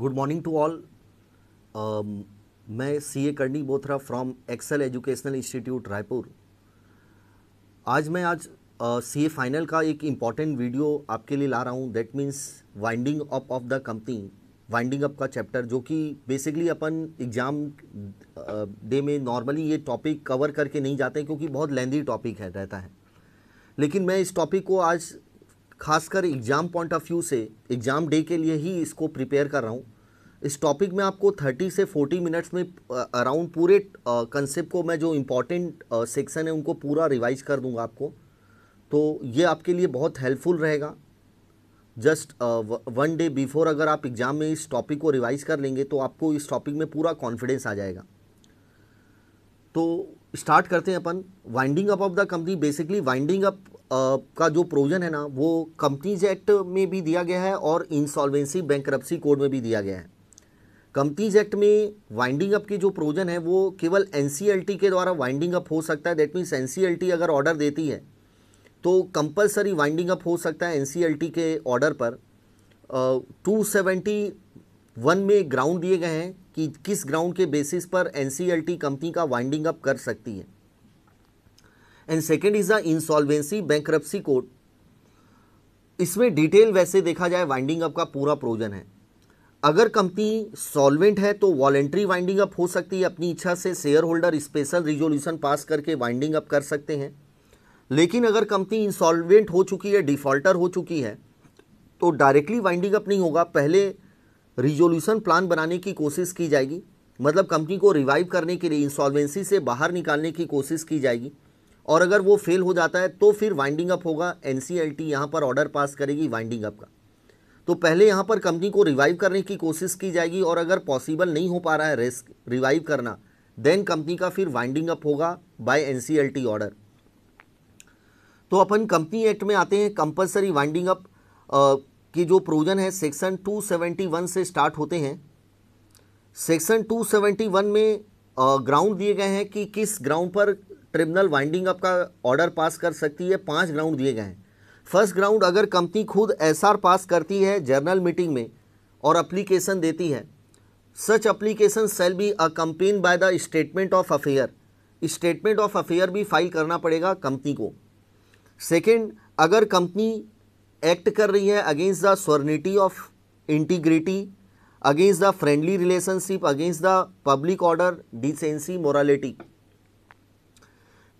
good morning to all मैं C A Karni Bothra from Excel Educational Institute Raipur आज मैं आज सी ए फाइनल का एक इम्पॉर्टेंट वीडियो आपके लिए ला रहा हूँ that means winding up of the company winding up का चैप्टर जो कि बेसिकली अपन एग्ज़ाम डे uh, में नॉर्मली ये टॉपिक कवर करके नहीं जाते क्योंकि बहुत लेंदी टॉपिक है रहता है लेकिन मैं इस टॉपिक को आज खासकर एग्ज़ाम पॉइंट ऑफ व्यू से एग्ज़ाम डे के लिए ही इसको प्रिपेयर कर रहा हूँ इस टॉपिक में आपको 30 से 40 मिनट्स में अराउंड पूरे कंसेप्ट को मैं जो इम्पॉर्टेंट सेक्शन है उनको पूरा रिवाइज कर दूंगा आपको तो ये आपके लिए बहुत हेल्पफुल रहेगा जस्ट वन डे बिफोर अगर आप एग्ज़ाम में इस टॉपिक को रिवाइज कर लेंगे तो आपको इस टॉपिक में पूरा कॉन्फिडेंस आ जाएगा तो स्टार्ट करते हैं अपन winding up of the company basically winding up का जो प्रोविज़न है ना वो कंपनीज एक्ट में भी दिया गया है और इंसॉल्वेंसी बैंक्रप्सी कोड में भी दिया गया है कंपनीज एक्ट में वाइंडिंग अप के जो प्रोविज़न है वो केवल एन के द्वारा वाइंडिंग अप हो सकता है दैट मीन्स एन अगर ऑर्डर देती है तो कंपलसरी वाइंडिंग अप हो सकता है एन के ऑर्डर पर टू सेवेंटी वन में ग्राउंड दिए गए हैं कि किस ग्राउंड के बेसिस पर एन कंपनी का वाइंडिंग अप कर सकती है and second is the insolvency bankruptcy code इसमें डिटेल वैसे देखा जाए वाइंडिंग अप का पूरा प्रोजन है अगर कंपनी सॉल्वेंट है तो वॉलेंट्री वाइंडिंग अप हो सकती है अपनी इच्छा से shareholder special resolution pass करके वाइंडिंग अप कर सकते हैं लेकिन अगर कंपनी इंसॉल्वेंट हो चुकी है डिफॉल्टर हो चुकी है तो डायरेक्टली वाइंडिंग अप नहीं होगा पहले रिजोल्यूशन प्लान बनाने की कोशिश की जाएगी मतलब कंपनी को रिवाइव करने के लिए इंसॉल्वेंसी से बाहर निकालने की कोशिश की जाएगी और अगर वो फेल हो जाता है तो फिर वाइंडिंग अप होगा एन सी एल टी यहाँ पर ऑर्डर पास करेगी वाइंडिंग अप का तो पहले यहाँ पर कंपनी को रिवाइव करने की कोशिश की जाएगी और अगर पॉसिबल नहीं हो पा रहा है रिस्क रिवाइव करना देन कंपनी का फिर वाइंडिंग अप होगा by N C L T order तो अपन कंपनी एक्ट में आते हैं कंपल्सरी वाइंडिंग अप की जो प्रोविजन है सेक्शन 271 से स्टार्ट होते हैं सेक्शन 271 में ग्राउंड दिए गए हैं कि किस ग्राउंड पर ट्रिब्यूनल वाइंडिंग अप का ऑर्डर पास कर सकती है पाँच ग्राउंड दिए गए हैं फर्स्ट ग्राउंड अगर कंपनी खुद एसआर पास करती है जर्नल मीटिंग में और अप्लीकेशन देती है such application shall be accompanied by the statement of affair statement of affair भी फाइल करना पड़ेगा कंपनी को सेकेंड अगर कंपनी एक्ट कर रही है against the sovereignty of integrity against the friendly relationship against the public order decency morality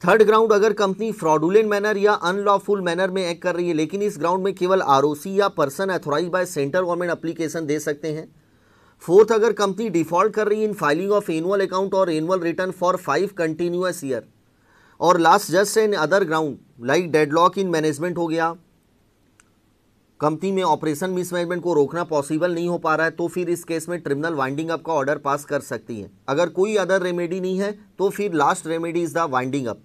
third ground अगर company fraudulent manner या अनलॉफुल मैनर में एक्ट कर रही है लेकिन इस ग्राउंड में केवल आरओसी या person authorised by central government application दे सकते हैं फोर्थ अगर कंपनी डिफॉल्ट कर रही है in filing of annual account और annual return for five continuous year और last just in other ground like deadlock in management हो गया कंपनी में ऑपरेशन मिसमैनेजमेंट को रोकना पॉसिबल नहीं हो पा रहा है तो फिर इस केस में ट्रिब्यूनल वाइंडिंग अप का ऑर्डर पास कर सकती है अगर कोई अदर रेमेडी नहीं है तो फिर last remedy is the winding up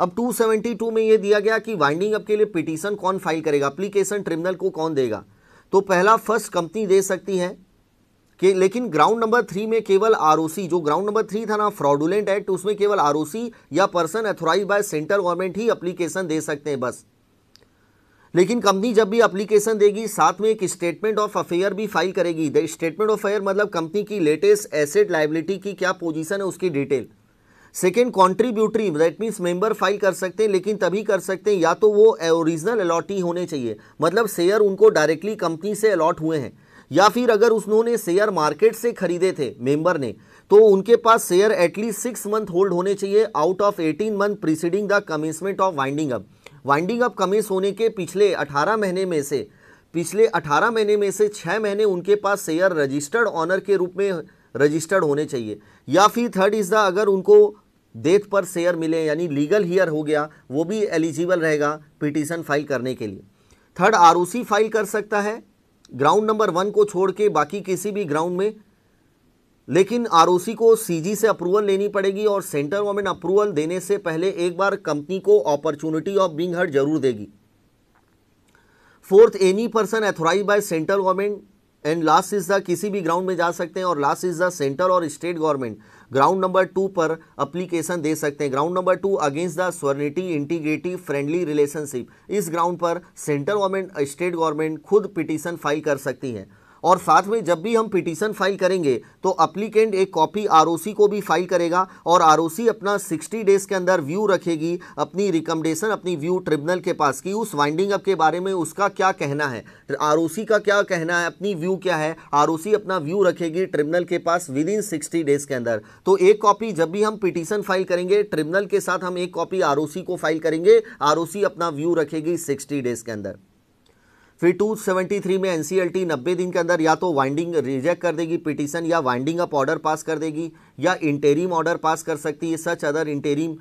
अब 272 में यह दिया गया कि वाइंडिंग अप के लिए पिटीशन कौन फाइल करेगा अप्लीकेशन ट्रिब्यूनल को कौन देगा तो पहला फर्स्ट कंपनी दे सकती है कि लेकिन ग्राउंड नंबर थ्री में केवल आर जो ग्राउंड नंबर थ्री था ना फ्रॉडुलेंट एक्ट उसमें केवल आर या person authorised by central government ही अप्लीकेशन दे सकते हैं बस लेकिन कंपनी जब भी अप्लीकेशन देगी साथ में एक स्टेटमेंट ऑफ अफेयर भी फाइल करेगी द स्टेटमेंट ऑफ अफेयर मतलब कंपनी की लेटेस्ट एसेट लाइबिलिटी की क्या पोजीशन है उसकी detail second contributory that means member file कर सकते हैं लेकिन तभी कर सकते हैं या तो वो ओरिजिनल अलॉटी होने चाहिए मतलब शेयर उनको डायरेक्टली कंपनी से अलॉट हुए हैं या फिर अगर उन्होंने शेयर मार्केट से खरीदे थे मेंबर ने तो उनके पास share at least six month hold होने चाहिए out of eighteen month preceding the commencement of winding up winding up commence होने के पिछले अठारह महीने में से पिछले अठारह महीने में से छः महीने उनके पास शेयर रजिस्टर्ड ऑनर के रूप में रजिस्टर्ड होने चाहिए या फिर थर्ड इज़ द अगर उनको डेथ पर शेयर मिले यानी लीगल हियर हो गया वो भी एलिजिबल रहेगा पिटीशन फाइल करने के लिए थर्ड आरओसी फाइल कर सकता है ग्राउंड नंबर वन को छोड़ के बाकी किसी भी ग्राउंड में लेकिन आरओसी को सीजी से अप्रूवल लेनी पड़ेगी और सेंटर गवर्नमेंट अप्रूवल देने से पहले एक बार कंपनी को अपॉर्चुनिटी ऑफ बिंग हर्ट जरूर देगी fourth any person authorised by central government and last is the किसी भी ग्राउंड में जा सकते हैं और लास्ट इज द सेंटर और state government ground number two पर अप्लीकेशन दे सकते हैं ground number two against the sovereignty integrative friendly relationship इस ग्राउंड पर सेंट्रल गवर्नमेंट स्टेट गवर्नमेंट खुद पिटीशन फाइल कर सकती है और साथ में जब भी हम पिटीशन फाइल करेंगे तो अप्लीकेंट एक कॉपी आर को भी फाइल करेगा और आर अपना सिक्सटी डेज के अंदर व्यू रखेगी अपनी रिकमेंडेशन अपनी व्यू ट्रिब्यूनल के पास की उस वाइंडिंग अप के बारे में उसका क्या कहना है आर का क्या कहना है अपनी व्यू क्या है आर अपना व्यू रखेगी ट्रिब्यूनल के पास विद इन सिक्सटी डेज के अंदर तो एक कॉपी जब भी हम पिटीशन फाइल करेंगे ट्रिब्यूनल के साथ हम एक कॉपी आर को फाइल करेंगे आर अपना व्यू रखेगी सिक्सटी डेज के अंदर फिर 273 में एनसीएलटी 90 दिन के अंदर या तो वाइंडिंग रिजेक्ट कर देगी पिटीशन या वाइंडिंग अप ऑर्डर पास कर देगी या इंटेरिम ऑर्डर पास कर सकती है सच अदर इंटेरिम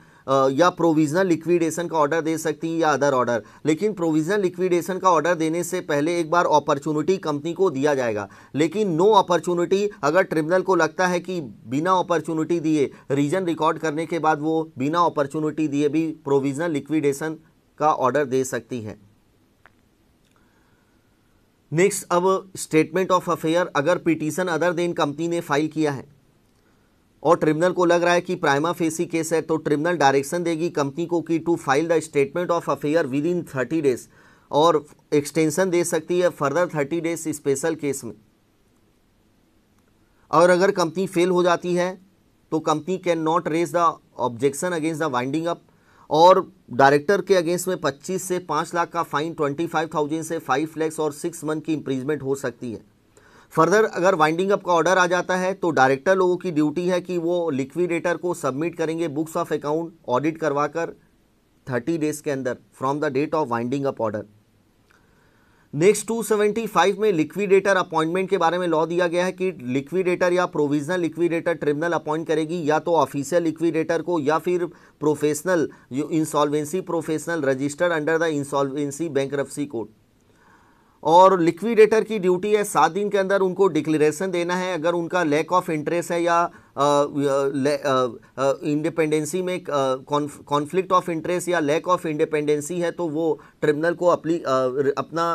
या प्रोविजनल लिक्विडेशन का ऑर्डर दे सकती है या अदर ऑर्डर लेकिन प्रोविजनल लिक्विडेशन का ऑर्डर देने से पहले एक बार अपॉर्चुनिटी कंपनी को दिया जाएगा लेकिन नो अपॉर्चुनिटी अगर ट्रिब्यूनल को लगता है कि बिना अपॉर्चुनिटी दिए रीजन रिकॉर्ड करने के बाद वो बिना अपॉर्चुनिटी दिए भी प्रोविजनल लिक्विडेशन का ऑर्डर दे सकती है नेक्स्ट अब स्टेटमेंट ऑफ अफेयर अगर पिटीशन अदर देन कंपनी ने फाइल किया है और ट्रिब्यूनल को लग रहा है कि प्राइमा फेसी केस है तो ट्रिब्यूनल डायरेक्शन देगी कंपनी को कि to file the statement of affair within thirty days और एक्सटेंशन दे सकती है further thirty days special case में और अगर कंपनी फेल हो जाती है तो company can not raise the objection against the winding up और डायरेक्टर के अगेंस्ट में 25 से 5 लाख का फाइन 25,000 से 5 लैक्स और 6 मंथ की इंप्रीजमेंट हो सकती है फर्दर अगर वाइंडिंग अप का ऑर्डर आ जाता है तो डायरेक्टर लोगों की ड्यूटी है कि वो लिक्विडेटर को सबमिट करेंगे बुक्स ऑफ अकाउंट ऑडिट करवाकर 30 डेज के अंदर from the date of winding up order next 275 में लिक्विडेटर अपॉइंटमेंट के बारे में लॉ दिया गया है कि लिक्विडेटर या प्रोविजनल लिक्विडेटर ट्रिब्यूनल अपॉइंट करेगी या तो ऑफिशियल लिक्विडेटर को या फिर professional insolvency professional registered under the insolvency bank code और लिक्विडेटर की ड्यूटी है सात दिन के अंदर उनको डिक्लेरेशन देना है अगर उनका लैक ऑफ इंटरेस्ट है या इंडिपेंडेंसी में कॉन्फ्लिक्ट ऑफ इंटरेस्ट या लैक ऑफ इंडिपेंडेंसी है तो वो ट्रिब्यूनल को अपनी अपना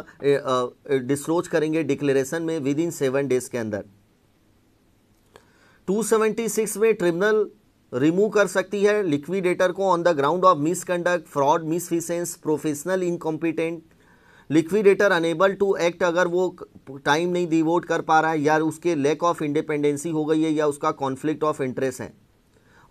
डिस्क्लोज करेंगे डिक्लेरेशन में विद इन सेवन डेज के अंदर 276 में ट्रिब्यूनल रिमूव कर सकती है लिक्विडेटर को on the ground of misconduct fraud misfeasance professional incompetent liquidator unable to act अगर वो टाइम नहीं डिवोट कर पा रहा है या उसके लैक ऑफ इंडिपेंडेंसी हो गई है या उसका कॉन्फ्लिक्ट ऑफ इंटरेस्ट है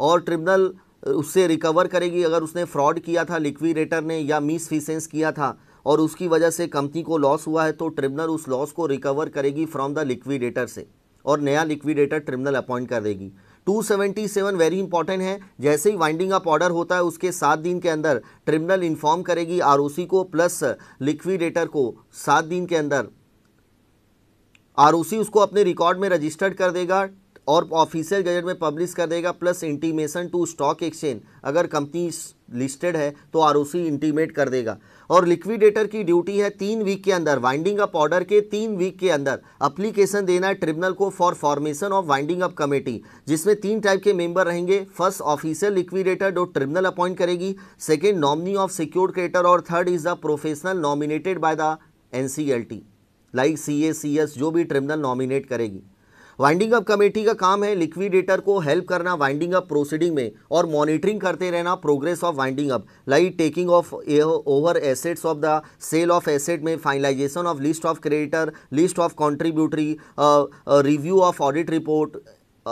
और ट्रिब्यूनल उससे रिकवर करेगी अगर उसने फ्रॉड किया था लिक्विडेटर ने या मिसफिसेंस किया था और उसकी वजह से कंपनी को लॉस हुआ है तो ट्रिब्यूनल उस लॉस को रिकवर करेगी फ्रॉम द लिक्विडेटर से और नया लिक्विडेटर ट्रिब्यूनल अपॉइंट कर देगी 277 वेरी इंपॉर्टेंट है जैसे ही वाइंडिंग अप ऑर्डर होता है उसके सात दिन के अंदर ट्रिब्यूनल इन्फॉर्म करेगी आरओसी को प्लस लिक्विडेटर को सात दिन के अंदर आरओसी उसको अपने रिकॉर्ड में रजिस्टर्ड कर देगा और ऑफिशियल गजट में पब्लिश कर देगा plus intimation to stock exchange अगर कंपनी लिस्टेड है तो आर इंटीमेट कर देगा और लिक्विडेटर की ड्यूटी है तीन वीक के अंदर वाइंडिंग अप ऑर्डर के तीन वीक के अंदर अप्लीकेशन देना है ट्रिब्यूनल को for formation of winding up committee जिसमें तीन टाइप के मेंबर रहेंगे फर्स्ट ऑफिसियल लिक्विडेटर जो ट्रिब्यूनल अपॉइंट करेगी second nominee of secure creditor और third is the professional nominated by the an like C A C S जो भी tribunal nominate करेगी वाइंडिंग अप कमेटी का काम है लिक्विडेटर को हेल्प करना वाइंडिंग अप प्रोसीडिंग में और मॉनिटरिंग करते रहना progress of winding up like taking of over assets of the sale of asset में finalisation of list of creditor list of contributory review of audit report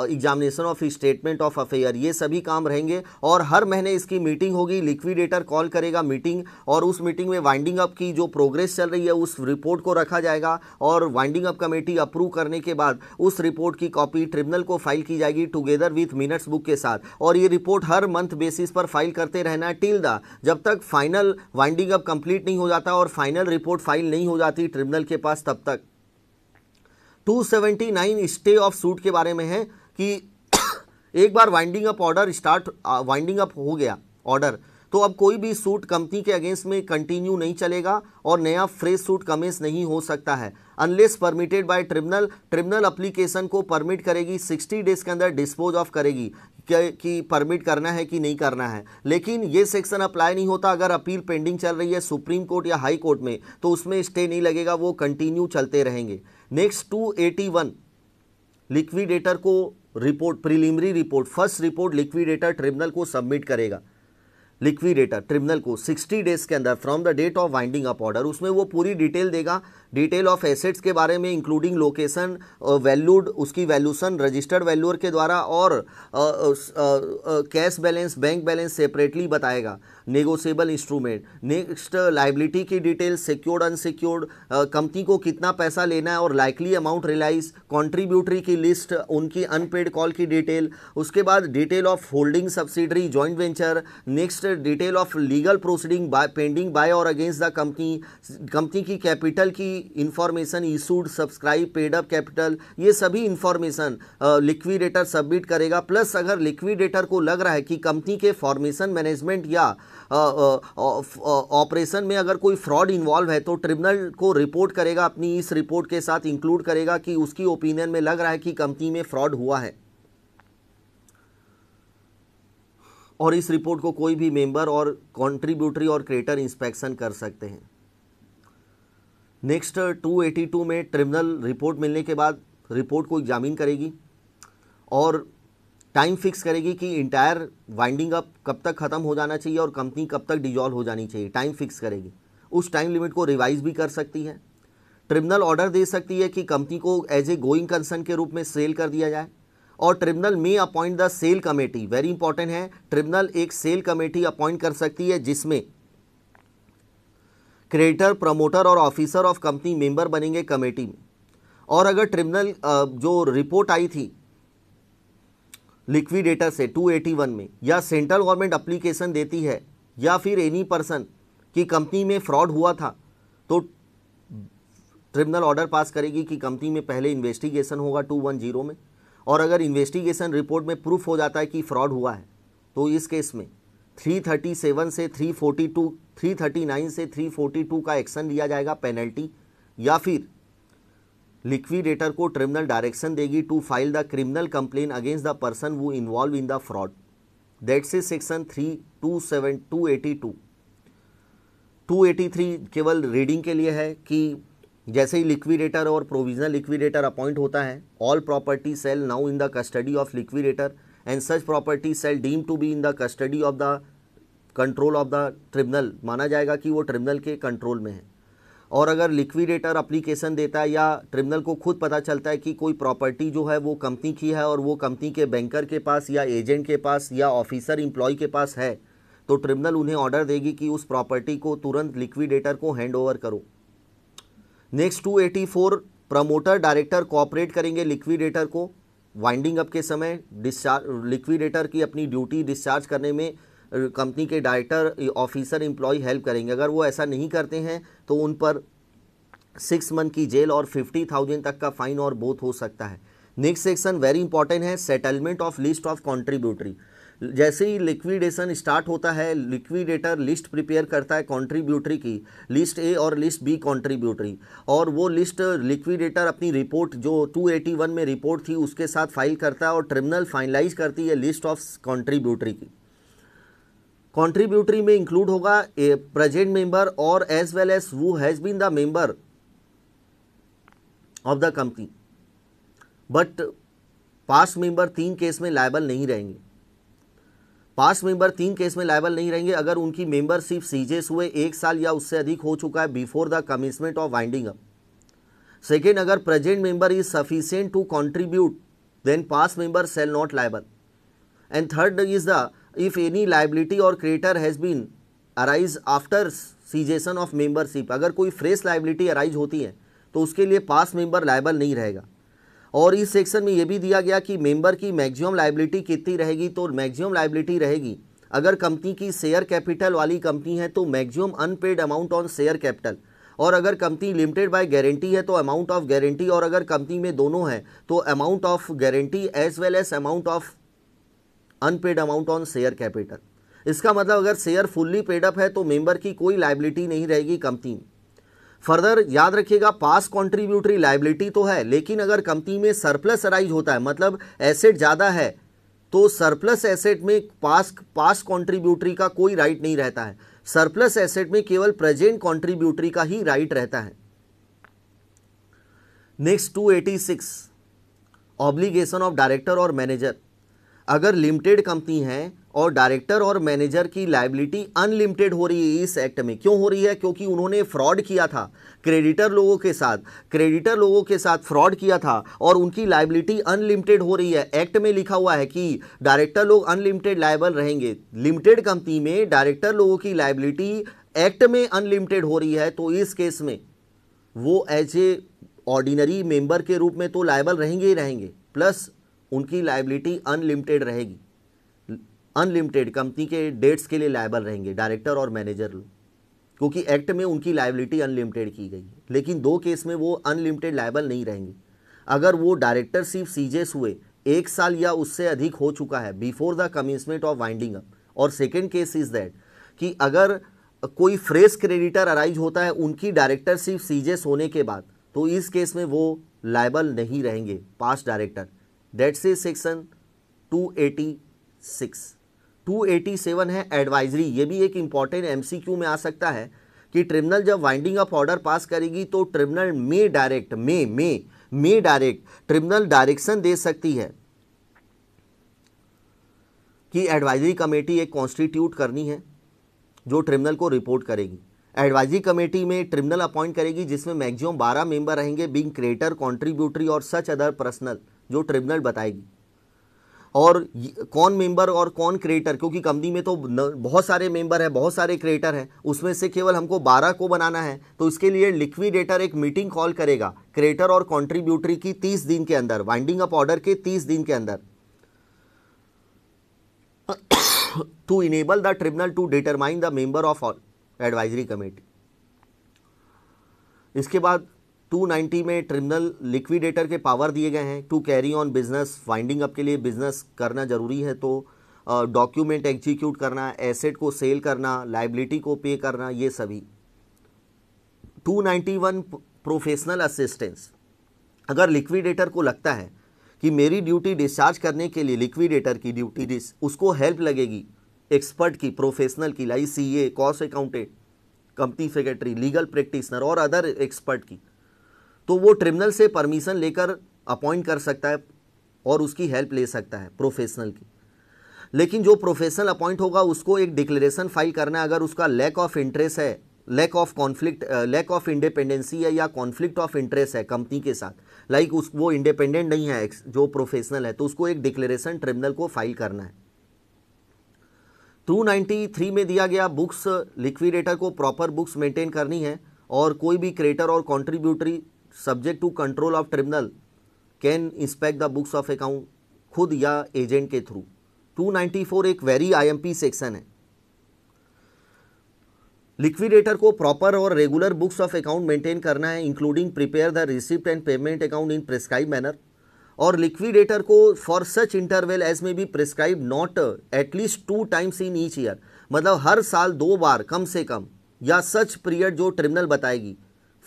examination of statement of affair ये सभी काम रहेंगे और हर महीने इसकी meeting होगी liquidator call करेगा मीटिंग और उस मीटिंग में वाइंडिंग अप की जो प्रोग्रेस चल रही है उस रिपोर्ट को रखा जाएगा और वाइंडिंग अप कमेटी अप्रूव करने के बाद उस रिपोर्ट की कॉपी ट्रिब्यूनल को फाइल की जाएगी टुगेदर विथ मिनट्स बुक के साथ और ये रिपोर्ट हर मंथ बेसिस पर फाइल करते रहना है टिल द जब तक फाइनल वाइंडिंग अप कंप्लीट नहीं हो जाता और फाइनल रिपोर्ट फाइल नहीं हो जाती ट्रिब्यूनल के पास तब तक 279 स्टे ऑफ सूट के बारे में है कि एक बार winding up order start winding up हो गया ऑर्डर तो अब कोई भी सूट कंपनी के अगेंस्ट में कंटिन्यू नहीं चलेगा और नया फ्रेश सूट कमेंस नहीं हो सकता है unless permitted by tribunal tribunal application को परमिट करेगी 60 डेज के अंदर डिस्पोज ऑफ करेगी कि परमिट करना है कि नहीं करना है लेकिन ये सेक्शन अप्लाई नहीं होता अगर अपील पेंडिंग चल रही है सुप्रीम कोर्ट या हाई कोर्ट में तो उसमें स्टे नहीं लगेगा वो कंटिन्यू चलते रहेंगे next two eighty one liquidator को report preliminary report first report liquidator tribunal को सबमिट करेगा लिक्विडेटर ट्रिब्यूनल को 60 डेज के अंदर from the date of winding up order उसमें वो पूरी डिटेल देगा डिटेल ऑफ एसेट्स के बारे में इंक्लूडिंग लोकेशन वैल्यूड उसकी वैल्यूशन रजिस्टर्ड वैल्यूअर के द्वारा और cash balance bank balance separately बताएगा नेगोशिएबल इंस्ट्रूमेंट नेक्स्ट लाइबिलिटी की डिटेल सिक्योर्ड अनसिक्योर्ड कंपनी को कितना पैसा लेना है और लाइकली अमाउंट रिलाइज कॉन्ट्रीब्यूटरी की लिस्ट उनकी अनपेड कॉल की डिटेल उसके बाद detail of holding subsidiary joint venture next detail of legal proceeding pending by और अगेंस्ट द कंपनी कंपनी की कैपिटल की information issued subscribe paid up capital ये सभी इंफॉर्मेशन लिक्विडेटर सबमिट करेगा प्लस अगर लिक्विडेटर को लग रहा है कि कंपनी के फॉर्मेशन मैनेजमेंट या ऑपरेशन में अगर कोई फ्रॉड इन्वॉल्व है तो ट्रिब्यूनल को रिपोर्ट करेगा अपनी इस रिपोर्ट के साथ इंक्लूड करेगा कि उसकी ओपिनियन में लग रहा है कि कंपनी में फ्रॉड हुआ है और इस रिपोर्ट को कोई भी मेंबर और कंट्रीब्यूटरी और क्रिएटर इंस्पेक्शन कर सकते हैं नेक्स्ट 282 में ट्रिब्यूनल रिपोर्ट मिलने के बाद रिपोर्ट को एग्जामिन करेगी और टाइम फिक्स करेगी कि इंटायर वाइंडिंग अप कब तक ख़त्म हो जाना चाहिए और कंपनी कब तक डिजॉल्व हो जानी चाहिए टाइम फिक्स करेगी उस टाइम लिमिट को रिवाइज भी कर सकती है ट्रिब्यूनल ऑर्डर दे सकती है कि कंपनी को एज ए गोइंग कंसर्न के रूप में सेल कर दिया जाए और ट्रिब्यूनल में appoint the sale committee very important है ट्रिब्यूनल एक सेल कमेटी अपॉइंट कर सकती है जिसमें क्रेडिटर प्रमोटर और ऑफिसर ऑफ कंपनी मेंबर बनेंगे कमेटी में और अगर ट्रिब्यूनल जो रिपोर्ट आई थी लिक्विडेटर से 281 में या सेंट्रल गवर्नमेंट अप्लीकेशन देती है या फिर एनी पर्सन की कंपनी में फ्रॉड हुआ था तो ट्रिब्यूनल ऑर्डर पास करेगी कि कंपनी में पहले इन्वेस्टिगेशन होगा 210 में और अगर इन्वेस्टिगेशन रिपोर्ट में प्रूफ हो जाता है कि फ्रॉड हुआ है तो इस केस में 337 से 342 339 से 342 का एक्शन लिया जाएगा पेनल्टी या फिर लिक्विडेटर को ट्रिमिनल डायरेक्शन देगी to file the criminal complaint against the person who involve in the fraud that's is section three two seven two eighty two two eighty three केवल रीडिंग के लिए है कि जैसे ही लिक्विडेटर और प्रोविजनल लिक्विडेटर अपॉइंट होता है all property shall now in the custody of liquidator and such property shall deem to be in the custody of the control of the tribunal माना जाएगा कि वो ट्रिब्यूनल के कंट्रोल में है और अगर लिक्विडेटर अप्लीकेशन देता है या ट्रिब्यूनल को खुद पता चलता है कि कोई प्रॉपर्टी जो है वो कंपनी की है और वो कंपनी के बैंकर के पास या एजेंट के पास या ऑफिसर इम्प्लॉय के पास है तो ट्रिब्यूनल उन्हें ऑर्डर देगी कि उस प्रॉपर्टी को तुरंत लिक्विडेटर को हैंड ओवर करो next two eighty four promoter director cooperate करेंगे लिक्विडेटर को वाइंडिंग अप के समय डिस्चार्ज लिक्विडेटर की अपनी ड्यूटी डिस्चार्ज करने में कंपनी के डायरेक्टर ऑफिसर एम्प्लॉय हेल्प करेंगे अगर वो ऐसा नहीं करते हैं तो उन पर सिक्स मंथ की जेल और फिफ्टी थाउजेंड तक का फाइन और बोथ हो सकता है नेक्स्ट सेक्शन वेरी इंपॉर्टेंट है settlement of list of contributory जैसे ही लिक्विडेशन स्टार्ट होता है लिक्विडेटर लिस्ट प्रिपेयर करता है कॉन्ट्रीब्यूटरी की लिस्ट ए और लिस्ट बी कॉन्ट्रीब्यूटरी और वो लिस्ट लिक्विडेटर अपनी रिपोर्ट जो 281 में रिपोर्ट थी उसके साथ फाइल करता है और ट्रिब्यूनल फाइनलाइज करती है लिस्ट ऑफ कॉन्ट्रीब्यूटरी की कॉन्ट्रीब्यूटरी में इंक्लूड होगा ए प्रेजेंट मेंबर और as well as who has been the member of the company but past member तीन केस में लाइबल नहीं रहेंगे पास मेंबर तीन केस में लायबल नहीं रहेंगे अगर उनकी मेंबरशिप सीजेस हुए एक साल या उससे अधिक हो चुका है before the commencement of winding up second अगर present member is sufficient to contribute then past member shall not liable and third is the if any liability और creditor has been arise after cessation of membership अगर कोई fresh liability arise होती है तो उसके लिए पास member liable नहीं रहेगा और इस सेक्शन में ये भी दिया गया कि मेंबर की मैक्सिमम लाइबिलिटी कितनी रहेगी तो मैक्सिमम लाइबिलिटी रहेगी अगर कंपनी की शेयर कैपिटल वाली कंपनी है तो maximum unpaid amount on share capital और अगर कंपनी लिमिटेड बाय गारंटी है तो अमाउंट ऑफ गारंटी और अगर कंपनी में दोनों है तो amount of guarantee as well as amount of unpaid amount on share capital इसका मतलब अगर शेयर फुल्ली पेडअप है तो मेंबर की कोई लाइबिलिटी नहीं रहेगी कंपनी में फर्दर याद रखिएगा पास कॉन्ट्रीब्यूटरी लाइबिलिटी तो है लेकिन अगर कंपनी में सरप्लस अराइज होता है मतलब एसेट ज़्यादा है तो सरप्लस एसेट में पास पास कॉन्ट्रीब्यूटरी का कोई राइट नहीं रहता है सरप्लस एसेट में केवल प्रेजेंट कॉन्ट्रीब्यूटरी का ही राइट रहता है next two eighty six obligation of director और मैनेजर अगर लिमिटेड कंपनी है और डायरेक्टर और मैनेजर की लाइबिलिटी अनलिमिटेड हो रही है इस एक्ट में क्यों हो रही है क्योंकि उन्होंने फ्रॉड किया था क्रेडिटर लोगों के साथ क्रेडिटर लोगों के साथ फ्रॉड किया था और उनकी लाइबिलिटी अनलिमिटेड हो रही है एक्ट में लिखा हुआ है कि डायरेक्टर लोग अनलिमिटेड लाइबल रहेंगे लिमिटेड कंपनी में डायरेक्टर लोगों की लाइबिलिटी एक्ट में अनलिमिटेड हो रही है तो इस केस में वो एज ए ऑर्डिनरी मेंबर के रूप में तो लाइबल रहेंगे ही रहेंगे प्लस उनकी लाइबिलिटी अनलिमिटेड रहेगी अनलिमिटेड कंपनी के डेट्स के लिए लाइबल रहेंगे डायरेक्टर और मैनेजर लोग क्योंकि एक्ट में उनकी लाइबिलिटी अनलिमिटेड की गई है लेकिन दो केस में वो अनलिमिटेड लाइबल नहीं रहेंगे अगर वो डायरेक्टर सिर्फ सीजेस हुए एक साल या उससे अधिक हो चुका है before the commencement of winding up और सेकेंड केस इज दैट कि अगर कोई फ्रेश क्रेडिटर अराइज होता है उनकी डायरेक्टर सिर्फ सीजेस होने के बाद तो इस केस में वो लाइबल नहीं रहेंगे past director that's is section six 287 है एडवाइजरी ये भी एक इंपॉर्टेंट एमसीक्यू में आ सकता है कि ट्रिब्यूनल जब वाइंडिंग ऑफ ऑर्डर पास करेगी तो tribunal may direct may may may direct tribunal direction दे सकती है कि एडवाइजरी कमेटी एक कॉन्स्टिट्यूट करनी है जो ट्रिब्यूनल को रिपोर्ट करेगी एडवाइजरी कमेटी में ट्रिब्यूनल अपॉइंट करेगी जिसमें मैक्सिमम बारह मेंबर रहेंगे बिंग क्रिएटर कॉन्ट्रीब्यूटरी और सच अदर पर्सनल जो ट्रिब्यूनल बताएगी और कौन मेंबर और कौन क्रिएटर क्योंकि कंपनी में तो बहुत सारे मेंबर है बहुत सारे क्रिएटर हैं उसमें से केवल हमको 12 को बनाना है तो इसके लिए लिक्विडेटर एक मीटिंग कॉल करेगा क्रिएटर और कॉन्ट्रीब्यूटरी की तीस दिन के अंदर वाइंडिंग अप ऑर्डर के तीस दिन के अंदर to enable the tribunal to determine the member of advisory committee इसके बाद 290 में ट्रिमिनल लिक्विडेटर के पावर दिए गए हैं to carry on business winding up के लिए बिजनेस करना जरूरी है तो डॉक्यूमेंट एग्जीक्यूट करना एसेट को सेल करना लाइबिलिटी को पे करना ये सभी 291 प्रोफेशनल असिस्टेंस अगर लिक्विडेटर को लगता है कि मेरी ड्यूटी डिस्चार्ज करने के लिए लिक्विडेटर की ड्यूटी उसको हेल्प लगेगी एक्सपर्ट की प्रोफेशनल की like C A cost accountant company secretary legal practitioner और अदर एक्सपर्ट की तो वो ट्रिब्यूनल से परमिशन लेकर अपॉइंट कर सकता है और उसकी हेल्प ले सकता है प्रोफेशनल की लेकिन जो प्रोफेशनल अपॉइंट होगा उसको एक डिक्लेरेशन फाइल करना है अगर उसका लैक ऑफ इंटरेस्ट है lack of conflict lack of independency है या कॉन्फ्लिक्ट ऑफ इंटरेस्ट है कंपनी के साथ लाइक like उस वो इंडिपेंडेंट नहीं है जो प्रोफेशनल है तो उसको एक डिक्लेरेशन ट्रिब्यूनल को फाइल करना है टू नाइन्टी थ्री में दिया गया बुक्स लिक्विडेटर को प्रॉपर बुक्स मेंटेन करनी है और कोई भी क्रिएटर और contributory subject to control of tribunal can inspect the books of account खुद या एजेंट के थ्रू 294 एक वेरी आईएमपी सेक्शन है लिक्विडेटर को प्रॉपर और regular books of account maintain करना है including prepare the receipt and payment account in prescribe manner और लिक्विडेटर को for such interval as may be prescribe not at least two times in each year मतलब हर साल दो बार कम से कम या सच पीरियड जो ट्रिब्यूनल बताएगी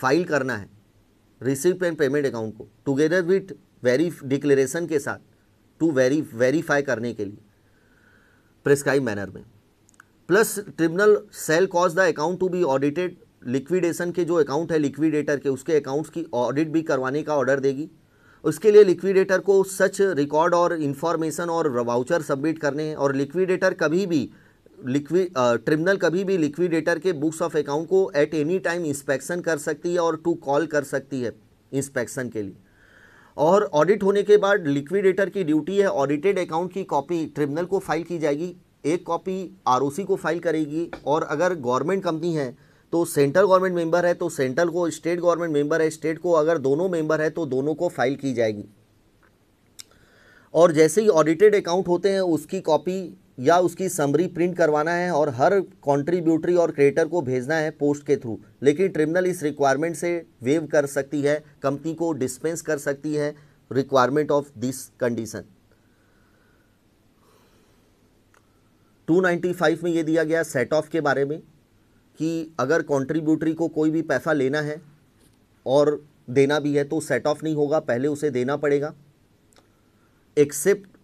फाइल करना है रिसिप्ट एंड पेमेंट अकाउंट को टुगेदर विथ वेरी डिक्लेरेशन के साथ टू वेरी वेरीफाई करने के लिए प्रिस्क्राइब मैनर में plus tribunal shall cause the account to be audited liquidation के जो अकाउंट है लिक्विडेटर के उसके अकाउंट्स की ऑडिट भी करवाने का ऑर्डर देगी उसके लिए लिक्विडेटर को सच रिकॉर्ड और इन्फॉर्मेशन और वाउचर सबमिट करने और लिक्विडेटर कभी भी लिक्वि ट्रिब्यूनल कभी भी लिक्विडेटर के बुक्स ऑफ अकाउंट को एट एनी टाइम इंस्पेक्शन कर सकती है और टू कॉल कर सकती है इंस्पेक्शन के लिए और ऑडिट होने के बाद लिक्विडेटर की ड्यूटी है ऑडिटेड अकाउंट की कॉपी ट्रिब्यूनल को फाइल की जाएगी एक कॉपी आर को फाइल करेगी और अगर गवर्नमेंट कंपनी है तो सेंट्रल गवर्नमेंट मेंबर है तो सेंट्रल को स्टेट गवर्नमेंट मेंबर है स्टेट को अगर दोनों मेंबर है तो दोनों को फाइल की जाएगी और जैसे ही ऑडिटेड अकाउंट होते हैं उसकी कॉपी या उसकी समरी प्रिंट करवाना है और हर कंट्रीब्यूटरी और क्रिएटर को भेजना है पोस्ट के थ्रू लेकिन ट्रिब्यूनल इस रिक्वायरमेंट से वेव कर सकती है कंपनी को डिस्पेंस कर सकती है रिक्वायरमेंट ऑफ दिस कंडीशन 295 में ये दिया गया सेट ऑफ के बारे में कि अगर कंट्रीब्यूटरी को कोई भी पैसा लेना है और देना भी है तो सेट ऑफ नहीं होगा पहले उसे देना पड़ेगा एक्सेप्ट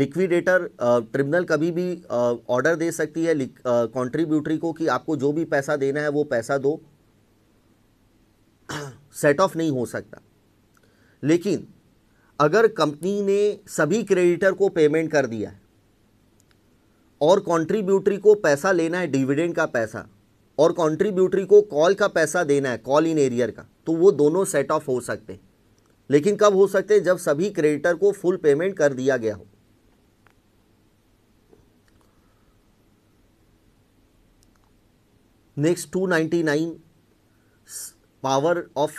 लिक्विडेटर ट्रिब्यूनल कभी भी ऑर्डर दे सकती है कॉन्ट्रीब्यूटरी को कि आपको जो भी पैसा देना है वो पैसा दो सेट ऑफ नहीं हो सकता लेकिन अगर कंपनी ने सभी क्रेडिटर को पेमेंट कर दिया है और कॉन्ट्रीब्यूटरी को पैसा लेना है डिविडेंड का पैसा और कॉन्ट्रीब्यूटरी को कॉल का पैसा देना है कॉल इन एरियर का तो वो दोनों सेट ऑफ हो सकते हैं लेकिन कब हो सकते हैं जब सभी क्रेडिटर को फुल पेमेंट कर दिया गया हो next two ninety nine power of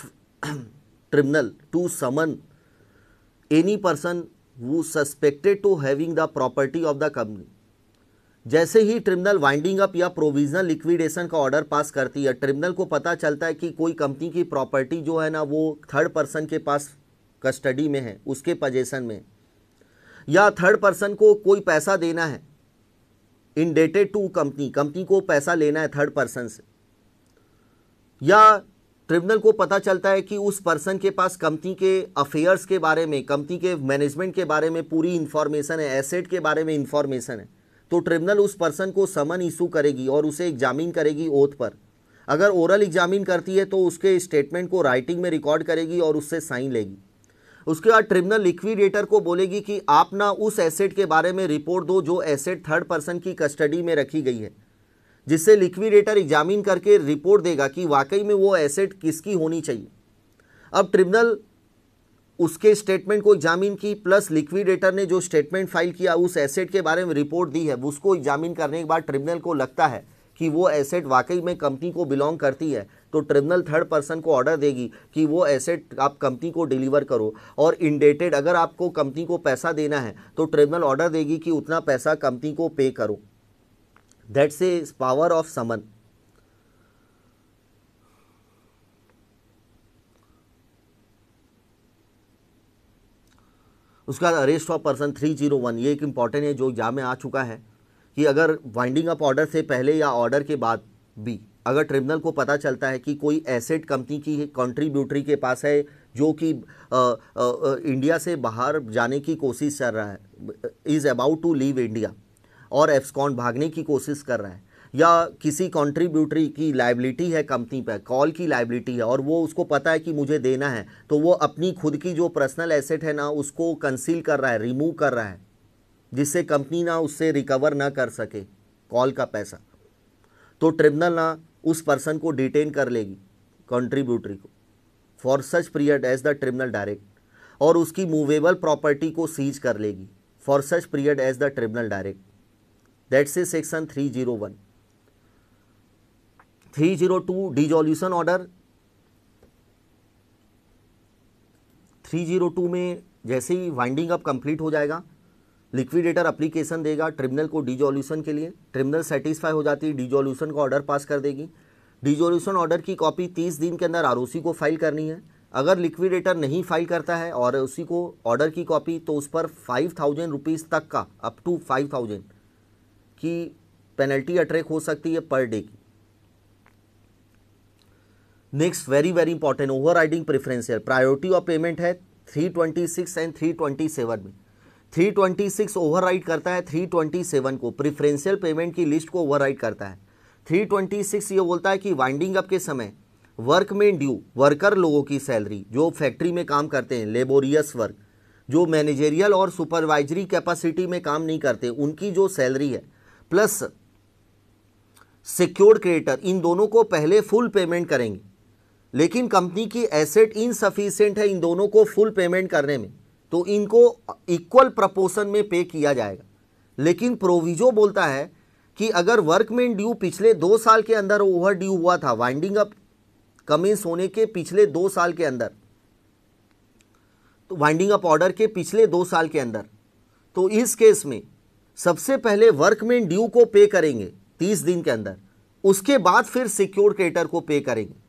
tribunal to summon any person who suspected to having the property of the company जैसे ही ट्रिब्यूनल वाइंडिंग अप या प्रोविजनल लिक्विडेशन का ऑर्डर पास करती है ट्रिब्यूनल को पता चलता है कि कोई कंपनी की प्रॉपर्टी जो है ना वो थर्ड पर्सन के पास कस्टडी में है उसके पजेशन में या थर्ड पर्सन को कोई पैसा देना है इंडेटेड टू कंपनी कंपनी को पैसा लेना है थर्ड पर्सन से या ट्रिब्यूनल को पता चलता है कि उस पर्सन के पास कंपनी के अफेयर्स के बारे में कंपनी के मैनेजमेंट के बारे में पूरी इंफॉर्मेशन है एसेट के बारे में इंफॉर्मेशन है तो ट्रिब्यूनल उस पर्सन को समन इशू करेगी और उसे एग्जामिन करेगी ओथ पर अगर ओरल एग्जामिन करती है तो उसके स्टेटमेंट को राइटिंग में रिकॉर्ड करेगी और उससे साइन लेगी उसके बाद ट्रिब्यूनल लिक्विडेटर को बोलेगी कि आप ना उस एसेट के बारे में रिपोर्ट दो जो एसेट थर्ड पर्सन की कस्टडी में रखी गई है जिससे लिक्विडेटर एग्जामिन करके रिपोर्ट देगा कि वाकई में वो एसेट किसकी होनी चाहिए अब ट्रिब्यूनल उसके स्टेटमेंट को एग्जामिन की प्लस लिक्विडेटर ने जो स्टेटमेंट फाइल किया उस एसेट के बारे में रिपोर्ट दी है उसको एग्जामिन करने के बाद ट्रिब्यूनल को लगता है कि वो एसेट वाकई में कंपनी को बिलोंग करती है तो ट्रिब्यूनल थर्ड पर्सन को ऑर्डर देगी कि वो एसेट आप कंपनी को डिलीवर करो और इंडेटेड अगर आपको कंपनी को पैसा देना है तो ट्रिब्यूनल ऑर्डर देगी कि उतना पैसा कंपनी को पे करो that's a power of summon उसका arrest of person three zero one ये एक इंपॉर्टेंट है जो एग्जाम में आ चुका है कि अगर वाइंडिंग अप ऑर्डर से पहले या ऑर्डर के बाद भी अगर ट्रिब्यूनल को पता चलता है कि कोई एसेट कंपनी की कॉन्ट्रीब्यूटरी के पास है जो कि इंडिया से बाहर जाने की कोशिश कर रहा है is about to leave India और एफ्सकॉन भागने की कोशिश कर रहा है या किसी कॉन्ट्रीब्यूटरी की लाइबिलिटी है कंपनी पर कॉल की लाइबिलिटी है और वो उसको पता है कि मुझे देना है तो वो अपनी खुद की जो पर्सनल एसेट है ना उसको कंसील कर रहा है रिमूव कर रहा है जिससे कंपनी ना उससे रिकवर ना कर सके कॉल का पैसा तो ट्रिब्यूनल ना उस पर्सन को डिटेन कर लेगी कंट्रीब्यूटरी को for such period as the tribunal direct और उसकी मूवेबल प्रॉपर्टी को सीज कर लेगी for such period as the tribunal direct that's is section three zero one three zero two dissolution order three zero two में जैसे ही winding up complete हो जाएगा लिक्विडेटर अप्लीकेशन देगा ट्रिब्यूनल को डिजोल्यूशन के लिए ट्रिब्यूनल सेटिस्फाई हो जाती है डिजोल्यूशन का ऑर्डर पास कर देगी डिजोल्यूशन ऑर्डर की कॉपी तीस दिन के अंदर आर को फाइल करनी है अगर लिक्विडेटर नहीं फाइल करता है और उसी को ऑर्डर की कॉपी तो उस पर फाइव थाउजेंड रुपीज़ तक का अप टू फाइव थाउजेंड की पेनल्टी अट्रैक हो सकती है पर डे की next very very important overriding preferential priority of payment है three twenty six and three twenty seven में 326 ओवरराइड करता है 327 को प्रिफ्रेंशियल पेमेंट की लिस्ट को ओवरराइड करता है 326 ये बोलता है कि वाइंडिंग अप के समय वर्क में ड्यू वर्कर लोगों की सैलरी जो फैक्ट्री में काम करते हैं लेबोरियस वर्क जो मैनेजेरियल और सुपरवाइजरी कैपेसिटी में काम नहीं करते उनकी जो सैलरी है प्लस सिक्योर्ड क्रिएटर इन दोनों को पहले फुल पेमेंट करेंगे लेकिन कंपनी की एसेट इनसफिशेंट है इन दोनों को फुल पेमेंट करने में तो इनको इक्वल प्रपोर्शन में पे किया जाएगा लेकिन प्रोविजो बोलता है कि अगर वर्कमैन ड्यू पिछले दो साल के अंदर ओवर ड्यू हुआ था वाइंडिंग अप कमी सोने के पिछले दो साल के अंदर तो वाइंडिंग अप ऑर्डर के पिछले दो साल के अंदर तो इस केस में सबसे पहले वर्कमैन ड्यू को पे करेंगे तीस दिन के अंदर उसके बाद फिर सिक्योर क्रेटर को पे करेंगे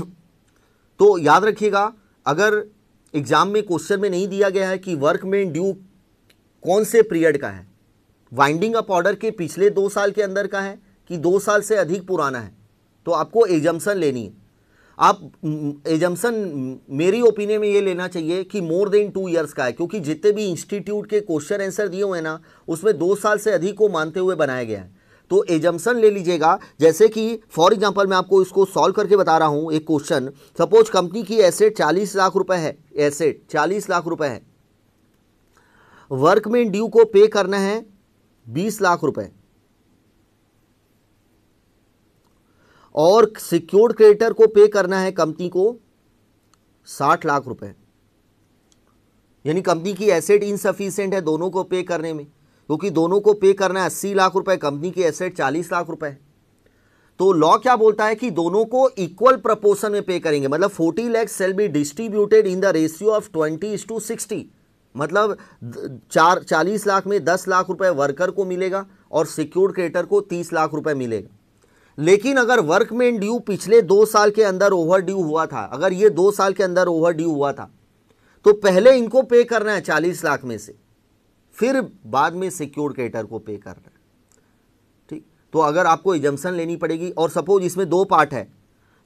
तो याद रखिएगा अगर एग्ज़ाम में क्वेश्चन में नहीं दिया गया है कि वर्क में ड्यू कौन से पीरियड का है वाइंडिंग अप ऑर्डर के पिछले दो साल के अंदर का है कि दो साल से अधिक पुराना है तो आपको एजम्सन लेनी है आप एजम्सन मेरी ओपिनियन में ये लेना चाहिए कि मोर देन टू इयर्स का है क्योंकि जितने भी इंस्टीट्यूट के क्वेश्चन आंसर दिए हुए हैं ना उसमें दो साल से अधिक को मानते हुए बनाया गया है तो एजम्सन ले लीजिएगा जैसे कि फॉर एग्जांपल मैं आपको इसको सॉल्व करके बता रहा हूँ एक क्वेश्चन सपोज कंपनी की एसेट चालीस लाख रुपए है एसेट चालीस लाख रुपए है वर्कमैन ड्यू को पे करना है बीस लाख रुपए और सिक्योर्ड क्रेडिटर को पे करना है कंपनी को साठ लाख रुपए यानी कंपनी की एसेट इनसफिशियंट है दोनों को पे करने में क्योंकि दोनों को पे करना है अस्सी लाख रुपए कंपनी के एसेट चालीस लाख रुपए तो लॉ क्या बोलता है कि दोनों को इक्वल प्रपोर्शन में पे करेंगे मतलब forty lakhs shall be distributed in the ratio of twenty is to sixty मतलब चार चालीस लाख में दस लाख रुपए वर्कर को मिलेगा और सिक्योर्ड क्रेडिटर को तीस लाख रुपए मिलेगा लेकिन अगर वर्कमैन ड्यू पिछले दो साल के अंदर ओवर ड्यू हुआ था अगर ये दो साल के अंदर ओवर ड्यू हुआ था तो पहले इनको पे करना है चालीस लाख में से फिर बाद में सिक्योर्ड क्रेडिटर को पे करना रहे ठीक तो अगर आपको एजम्सन लेनी पड़ेगी और सपोज इसमें दो पार्ट है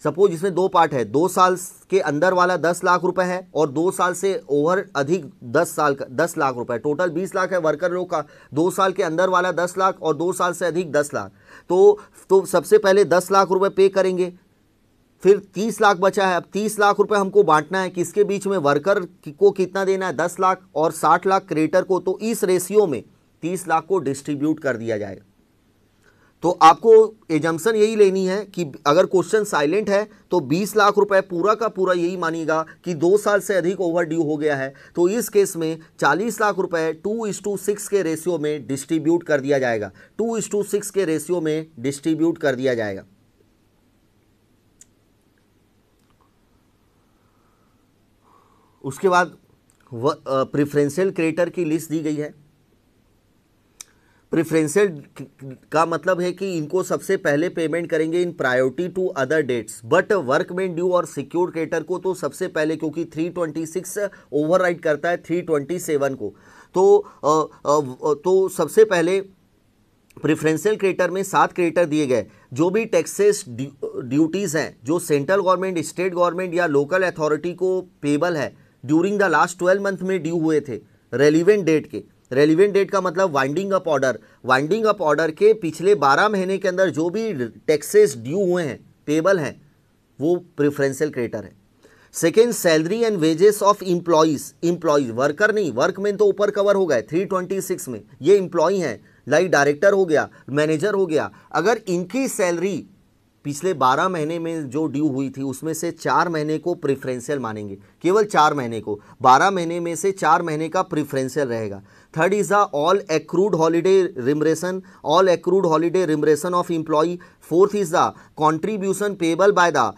सपोज इसमें दो पार्ट है दो साल के अंदर वाला दस लाख रुपए है और दो साल से ओवर अधिक दस साल का दस लाख रुपए टोटल बीस लाख है वर्कर लोग का दो साल के अंदर वाला दस लाख और दो साल से अधिक दस लाख तो तो सबसे पहले दस लाख रुपए पे करेंगे फिर तीस लाख बचा है अब तीस लाख रुपए हमको बांटना है किसके बीच में वर्कर को कितना देना है दस लाख और साठ लाख क्रिएटर को तो इस रेशियो में तीस लाख को डिस्ट्रीब्यूट कर दिया जाए तो आपको एजम्सन यही लेनी है कि अगर क्वेश्चन साइलेंट है तो बीस लाख रुपए पूरा का पूरा यही मानिएगा कि दो साल से अधिक ओवर ड्यू हो गया है तो इस केस में चालीस लाख रुपए टू इस टू सिक्स के रेशियो में डिस्ट्रीब्यूट कर दिया जाएगा टू इस टू सिक्स के रेशियो में डिस्ट्रीब्यूट कर दिया जाएगा उसके बाद प्रिफ्रेंशियल क्रिएटर की लिस्ट दी गई है प्रिफ्रेंशियल का मतलब है कि इनको सबसे पहले पेमेंट करेंगे in priority to other debts but workman due और सिक्योर क्रेटर को तो सबसे पहले क्योंकि 326 ओवरराइड करता है 327 को तो आ, आ, तो सबसे पहले प्रिफ्रेंशियल क्रेटर में सात क्रेटर दिए गए जो भी टैक्सेस ड्यूटीज़ हैं जो सेंट्रल गवर्नमेंट स्टेट गवर्नमेंट या लोकल अथॉरिटी को पेबल है during the last twelve month में ड्यू हुए थे रेलिवेंट डेट के रेलिवेंट डेट का मतलब winding up order winding up order के पिछले बारह महीने के अंदर जो भी टैक्सेस ड्यू हुए हैं पेबल हैं वो प्रिफरेंशियल क्रेडिटर है second salary and wages of employees employees worker नहीं वर्कमैन तो ऊपर कवर हो गए थ्री ट्वेंटी सिक्स में ये इम्प्लॉय हैं लाइक डायरेक्टर हो गया मैनेजर हो गया अगर इनकी सैलरी पिछले बारह महीने में जो ड्यू हुई थी उसमें से चार महीने को प्रिफरेंशियल मानेंगे केवल चार महीने को बारह महीने में से चार महीने का प्रेफरेंशियल रहेगा third is the all accrued holiday remuneration all accrued holiday remuneration of employee Fourth is the contribution payable by the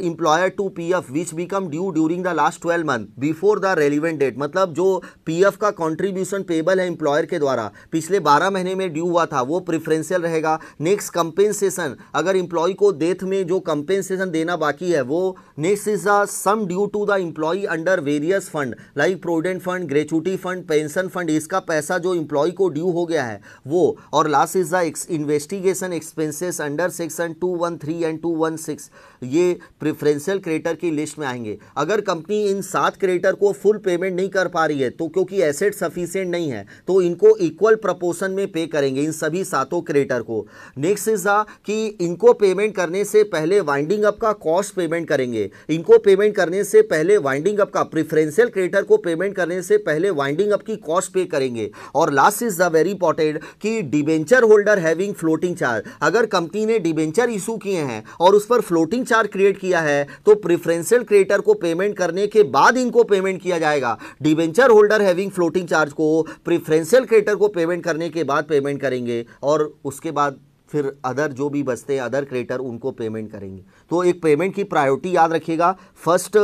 employer to PF which become due during the last 12 month before the relevant date मतलब जो PF का contribution payable है employer के द्वारा पिछले 12 महीने में due हुआ था वो preferential रहेगा next compensation अगर employee को डेथ में जो compensation देना बाकी है वो next is the sum due to the employee under various fund like provident fund gratuity fund pension fund इसका पैसा जो employee को due हो गया है वो और last is the investigation expenses under under section 213 and 216 ये प्रेफरेंशियल क्रेडिटर की लिस्ट में आएंगे अगर कंपनी इन सात क्रेडिटर को फुल पेमेंट नहीं कर पा रही है तो क्योंकि एसेट सफिशियंट नहीं है तो इनको इक्वल प्रपोर्सन में पे करेंगे इन सभी सातों क्रेडिटर को नेक्स्ट इज द कि इनको पेमेंट करने से पहले वाइंडिंग अप का कॉस्ट पेमेंट करेंगे इनको पेमेंट करने से पहले वाइंडिंग अप का प्रिफरेंशियल क्रेडिटर को पेमेंट करने से पहले वाइंडिंग अप की कॉस्ट पे करेंगे और last is the very important कि debenture holder having floating charge अगर कंपनी ने डिबेंचर इशू किए हैं और उस पर फ्लोटिंग चार्ज क्रिएट किया है तो प्रिफरेंशियल क्रिएटर को पेमेंट करने के बाद इनको पेमेंट किया जाएगा debenture holder having floating charge को प्रिफरेंशियल क्रिएटर को पेमेंट करने के बाद पेमेंट करेंगे और उसके बाद फिर अदर जो भी बचते हैं अदर क्रिएटर उनको पेमेंट करेंगे तो एक पेमेंट की प्रायोरिटी याद रखिएगा first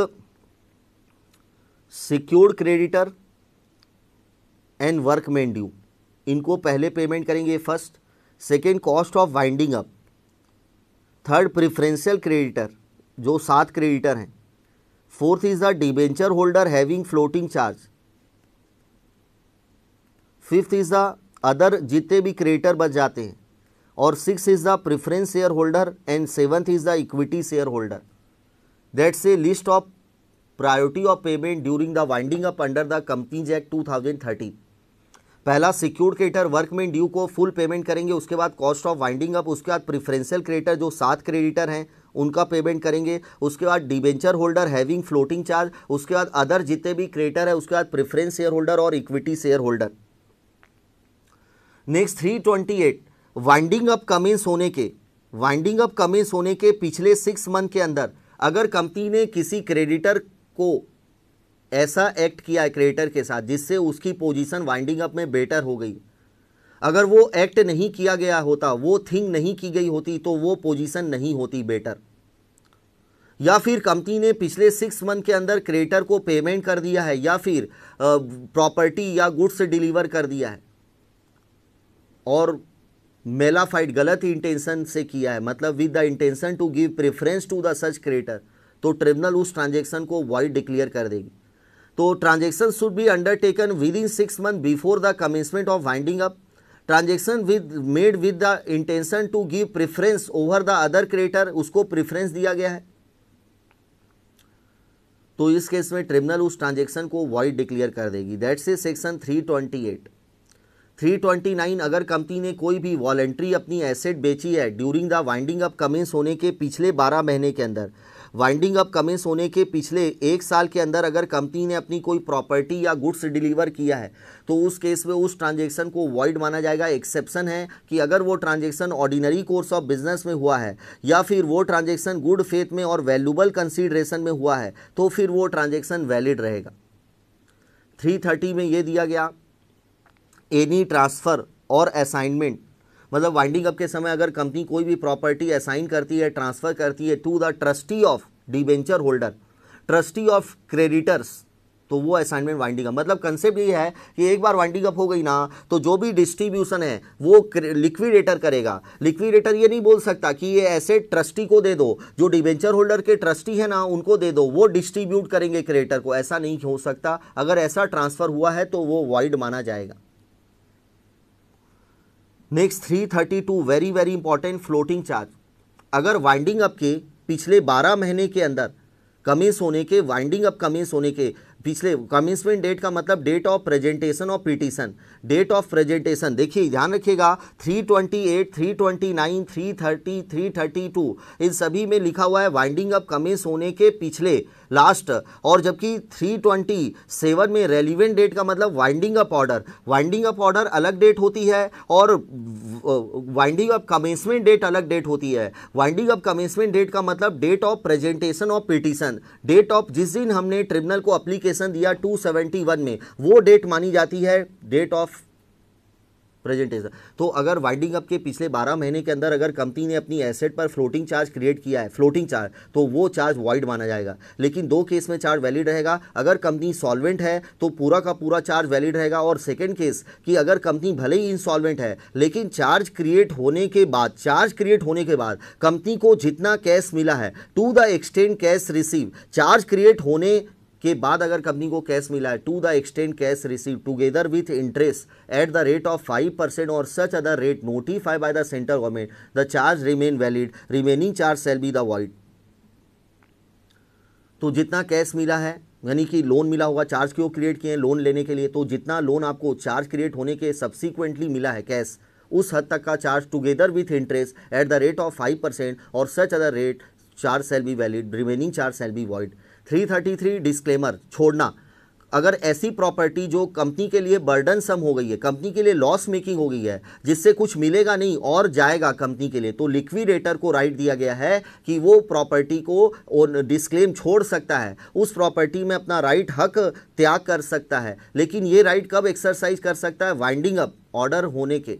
secured creditor and workman due इनको पहले पेमेंट करेंगे first second cost of winding up third preferential creditor जो सात क्रेडिटर हैं fourth is the debenture holder having floating charge fifth is the other जितने भी क्रेडिटर बच जाते हैं और six is the preference share holder and seventh is the equity share holder that's a list of priority of payment during the winding up under the companies act two thousand thirteen पहला secured creditor workmen due को full payment करेंगे उसके बाद cost of winding up उसके बाद preferential creditor जो सात creditor हैं उनका पेमेंट करेंगे उसके बाद debenture holder having floating charge उसके बाद अदर जितने भी क्रेडिटर है उसके बाद प्रिफरेंस शेयर होल्डर और equity share holder next three twenty eight winding up commence होने के वाइंडिंग अप कमेंस होने के पिछले सिक्स मंथ के अंदर अगर कंपनी ने किसी क्रेडिटर को ऐसा एक्ट किया क्रिएटर के साथ जिससे उसकी पोजीशन वाइंडिंग अप में बेटर हो गई अगर वो एक्ट नहीं किया गया होता वो थिंग नहीं की गई होती तो वो पोजीशन नहीं होती बेटर या फिर कंपनी ने पिछले सिक्स मंथ के अंदर क्रिएटर को पेमेंट कर दिया है या फिर प्रॉपर्टी या गुड्स डिलीवर कर दिया है और मेला फाइट गलत इंटेंशन से किया है मतलब with the intention to give preference to the such creditor तो ट्रिब्यूनल उस ट्रांजेक्शन को वाइड डिक्लेयर कर देगी तो transaction should be undertaken within six month before the commencement of winding up transaction with made with the intention to give preference over the other creditor उसको preference दिया गया है तो इस केस में ट्रिब्यूनल उस ट्रांजेक्शन को void declare कर देगी दैट से सेक्शन 328 329 अगर कंपनी ने कोई भी वॉलेंट्री अपनी एसेट बेची है during the winding up commence होने के पिछले 12 महीने के अंदर वाइंडिंग अप कमेंस होने के पिछले एक साल के अंदर अगर कंपनी ने अपनी कोई प्रॉपर्टी या गुड्स डिलीवर किया है तो उस केस में उस ट्रांजेक्शन को वॉइड माना जाएगा एक्सेप्शन है कि अगर वो transaction ordinary course of business में हुआ है या फिर वो ट्रांजेक्शन गुड फेथ में और वैल्यूबल कंसिडरेशन में हुआ है तो फिर वो ट्रांजेक्शन वैलिड रहेगा थ्री थर्टी में ये दिया गया एनी ट्रांसफ़र और असाइनमेंट मतलब वाइंडिंग अप के समय अगर कंपनी कोई भी प्रॉपर्टी असाइन करती है ट्रांसफ़र करती है to the trustee of debenture holder trustee of creditors तो वो असाइनमेंट वाइंडिंग अप मतलब कंसेप्ट ये है कि एक बार वाइंडिंग अप हो गई ना तो जो भी डिस्ट्रीब्यूशन है वो लिक्विडेटर करेगा लिक्विडेटर ये नहीं बोल सकता कि ये ऐसे ट्रस्टी को दे दो जो डिवेंचर होल्डर के ट्रस्टी है ना उनको दे दो वो डिस्ट्रीब्यूट करेंगे क्रिएटर को ऐसा नहीं हो सकता अगर ऐसा ट्रांसफ़र हुआ है तो वो वाइड माना जाएगा next three thirty two very very important floating charge अगर वाइंडिंग अप के पिछले बारह महीने के अंदर कमीस होने के वाइंडिंग अप कमीस होने के पिछले कमिंसमेंट डेट का मतलब डेट ऑफ प्रेजेंटेशन और पिटीशन डेट ऑफ प्रेजेंटेशन देखिए ध्यान रखिएगा 328, 329, 330, 332 इन सभी में लिखा हुआ है वाइंडिंग अप कमिंस होने के पिछले लास्ट और जबकि 327 में रेलिवेंट डेट का मतलब winding up order winding up order अलग डेट होती है और वाइंडिंग अप कमेंसमेंट डेट अलग डेट होती है वाइंडिंग अप कमेंसमेंट डेट का मतलब date of presentation of petition date of जिस दिन हमने ट्रिब्यूनल को अप्लीकेशन दिया 271 में वो डेट मानी जाती है डेट ऑफ प्रेजेंटेशन तो अगर वाइडिंग अप के पिछले बारह महीने के अंदर अगर कंपनी ने अपनी एसेट पर फ्लोटिंग चार्ज क्रिएट किया है फ्लोटिंग चार्ज तो वो चार्ज वाइड माना जाएगा लेकिन दो केस में चार्ज वैलिड रहेगा अगर कंपनी सॉल्वेंट है तो पूरा का पूरा चार्ज वैलिड रहेगा और सेकेंड केस कि अगर कंपनी भले ही इंसॉल्वेंट है लेकिन चार्ज क्रिएट होने के बाद चार्ज क्रिएट होने के बाद कंपनी को जितना कैश मिला है to the extent cash receive charge create होने के बाद अगर कंपनी को कैश मिला है to the extent cash receive together with interest at the rate of five percent और such other rate notify by the central government the charge remain valid remaining charge shall be the void तो जितना cash मिला है यानी कि loan मिला होगा charge क्यों क्रिएट किए हैं लोन लेने के लिए तो जितना लोन आपको चार्ज क्रिएट होने के सब्सिक्वेंटली मिला है कैश उस हद तक का charge together with interest at the rate of five percent और such other rate charge shall be valid remaining charge shall be void 333 disclaimer छोड़ना अगर ऐसी प्रॉपर्टी जो कंपनी के लिए बर्डन सम हो गई है कंपनी के लिए लॉस मेकिंग हो गई है जिससे कुछ मिलेगा नहीं और जाएगा कंपनी के लिए तो लिक्विडेटर को राइट दिया गया है कि वो प्रॉपर्टी को डिस्क्लेम छोड़ सकता है उस प्रॉपर्टी में अपना राइट हक त्याग कर सकता है लेकिन ये राइट कब एक्सरसाइज कर सकता है वाइंडिंग अप ऑर्डर होने के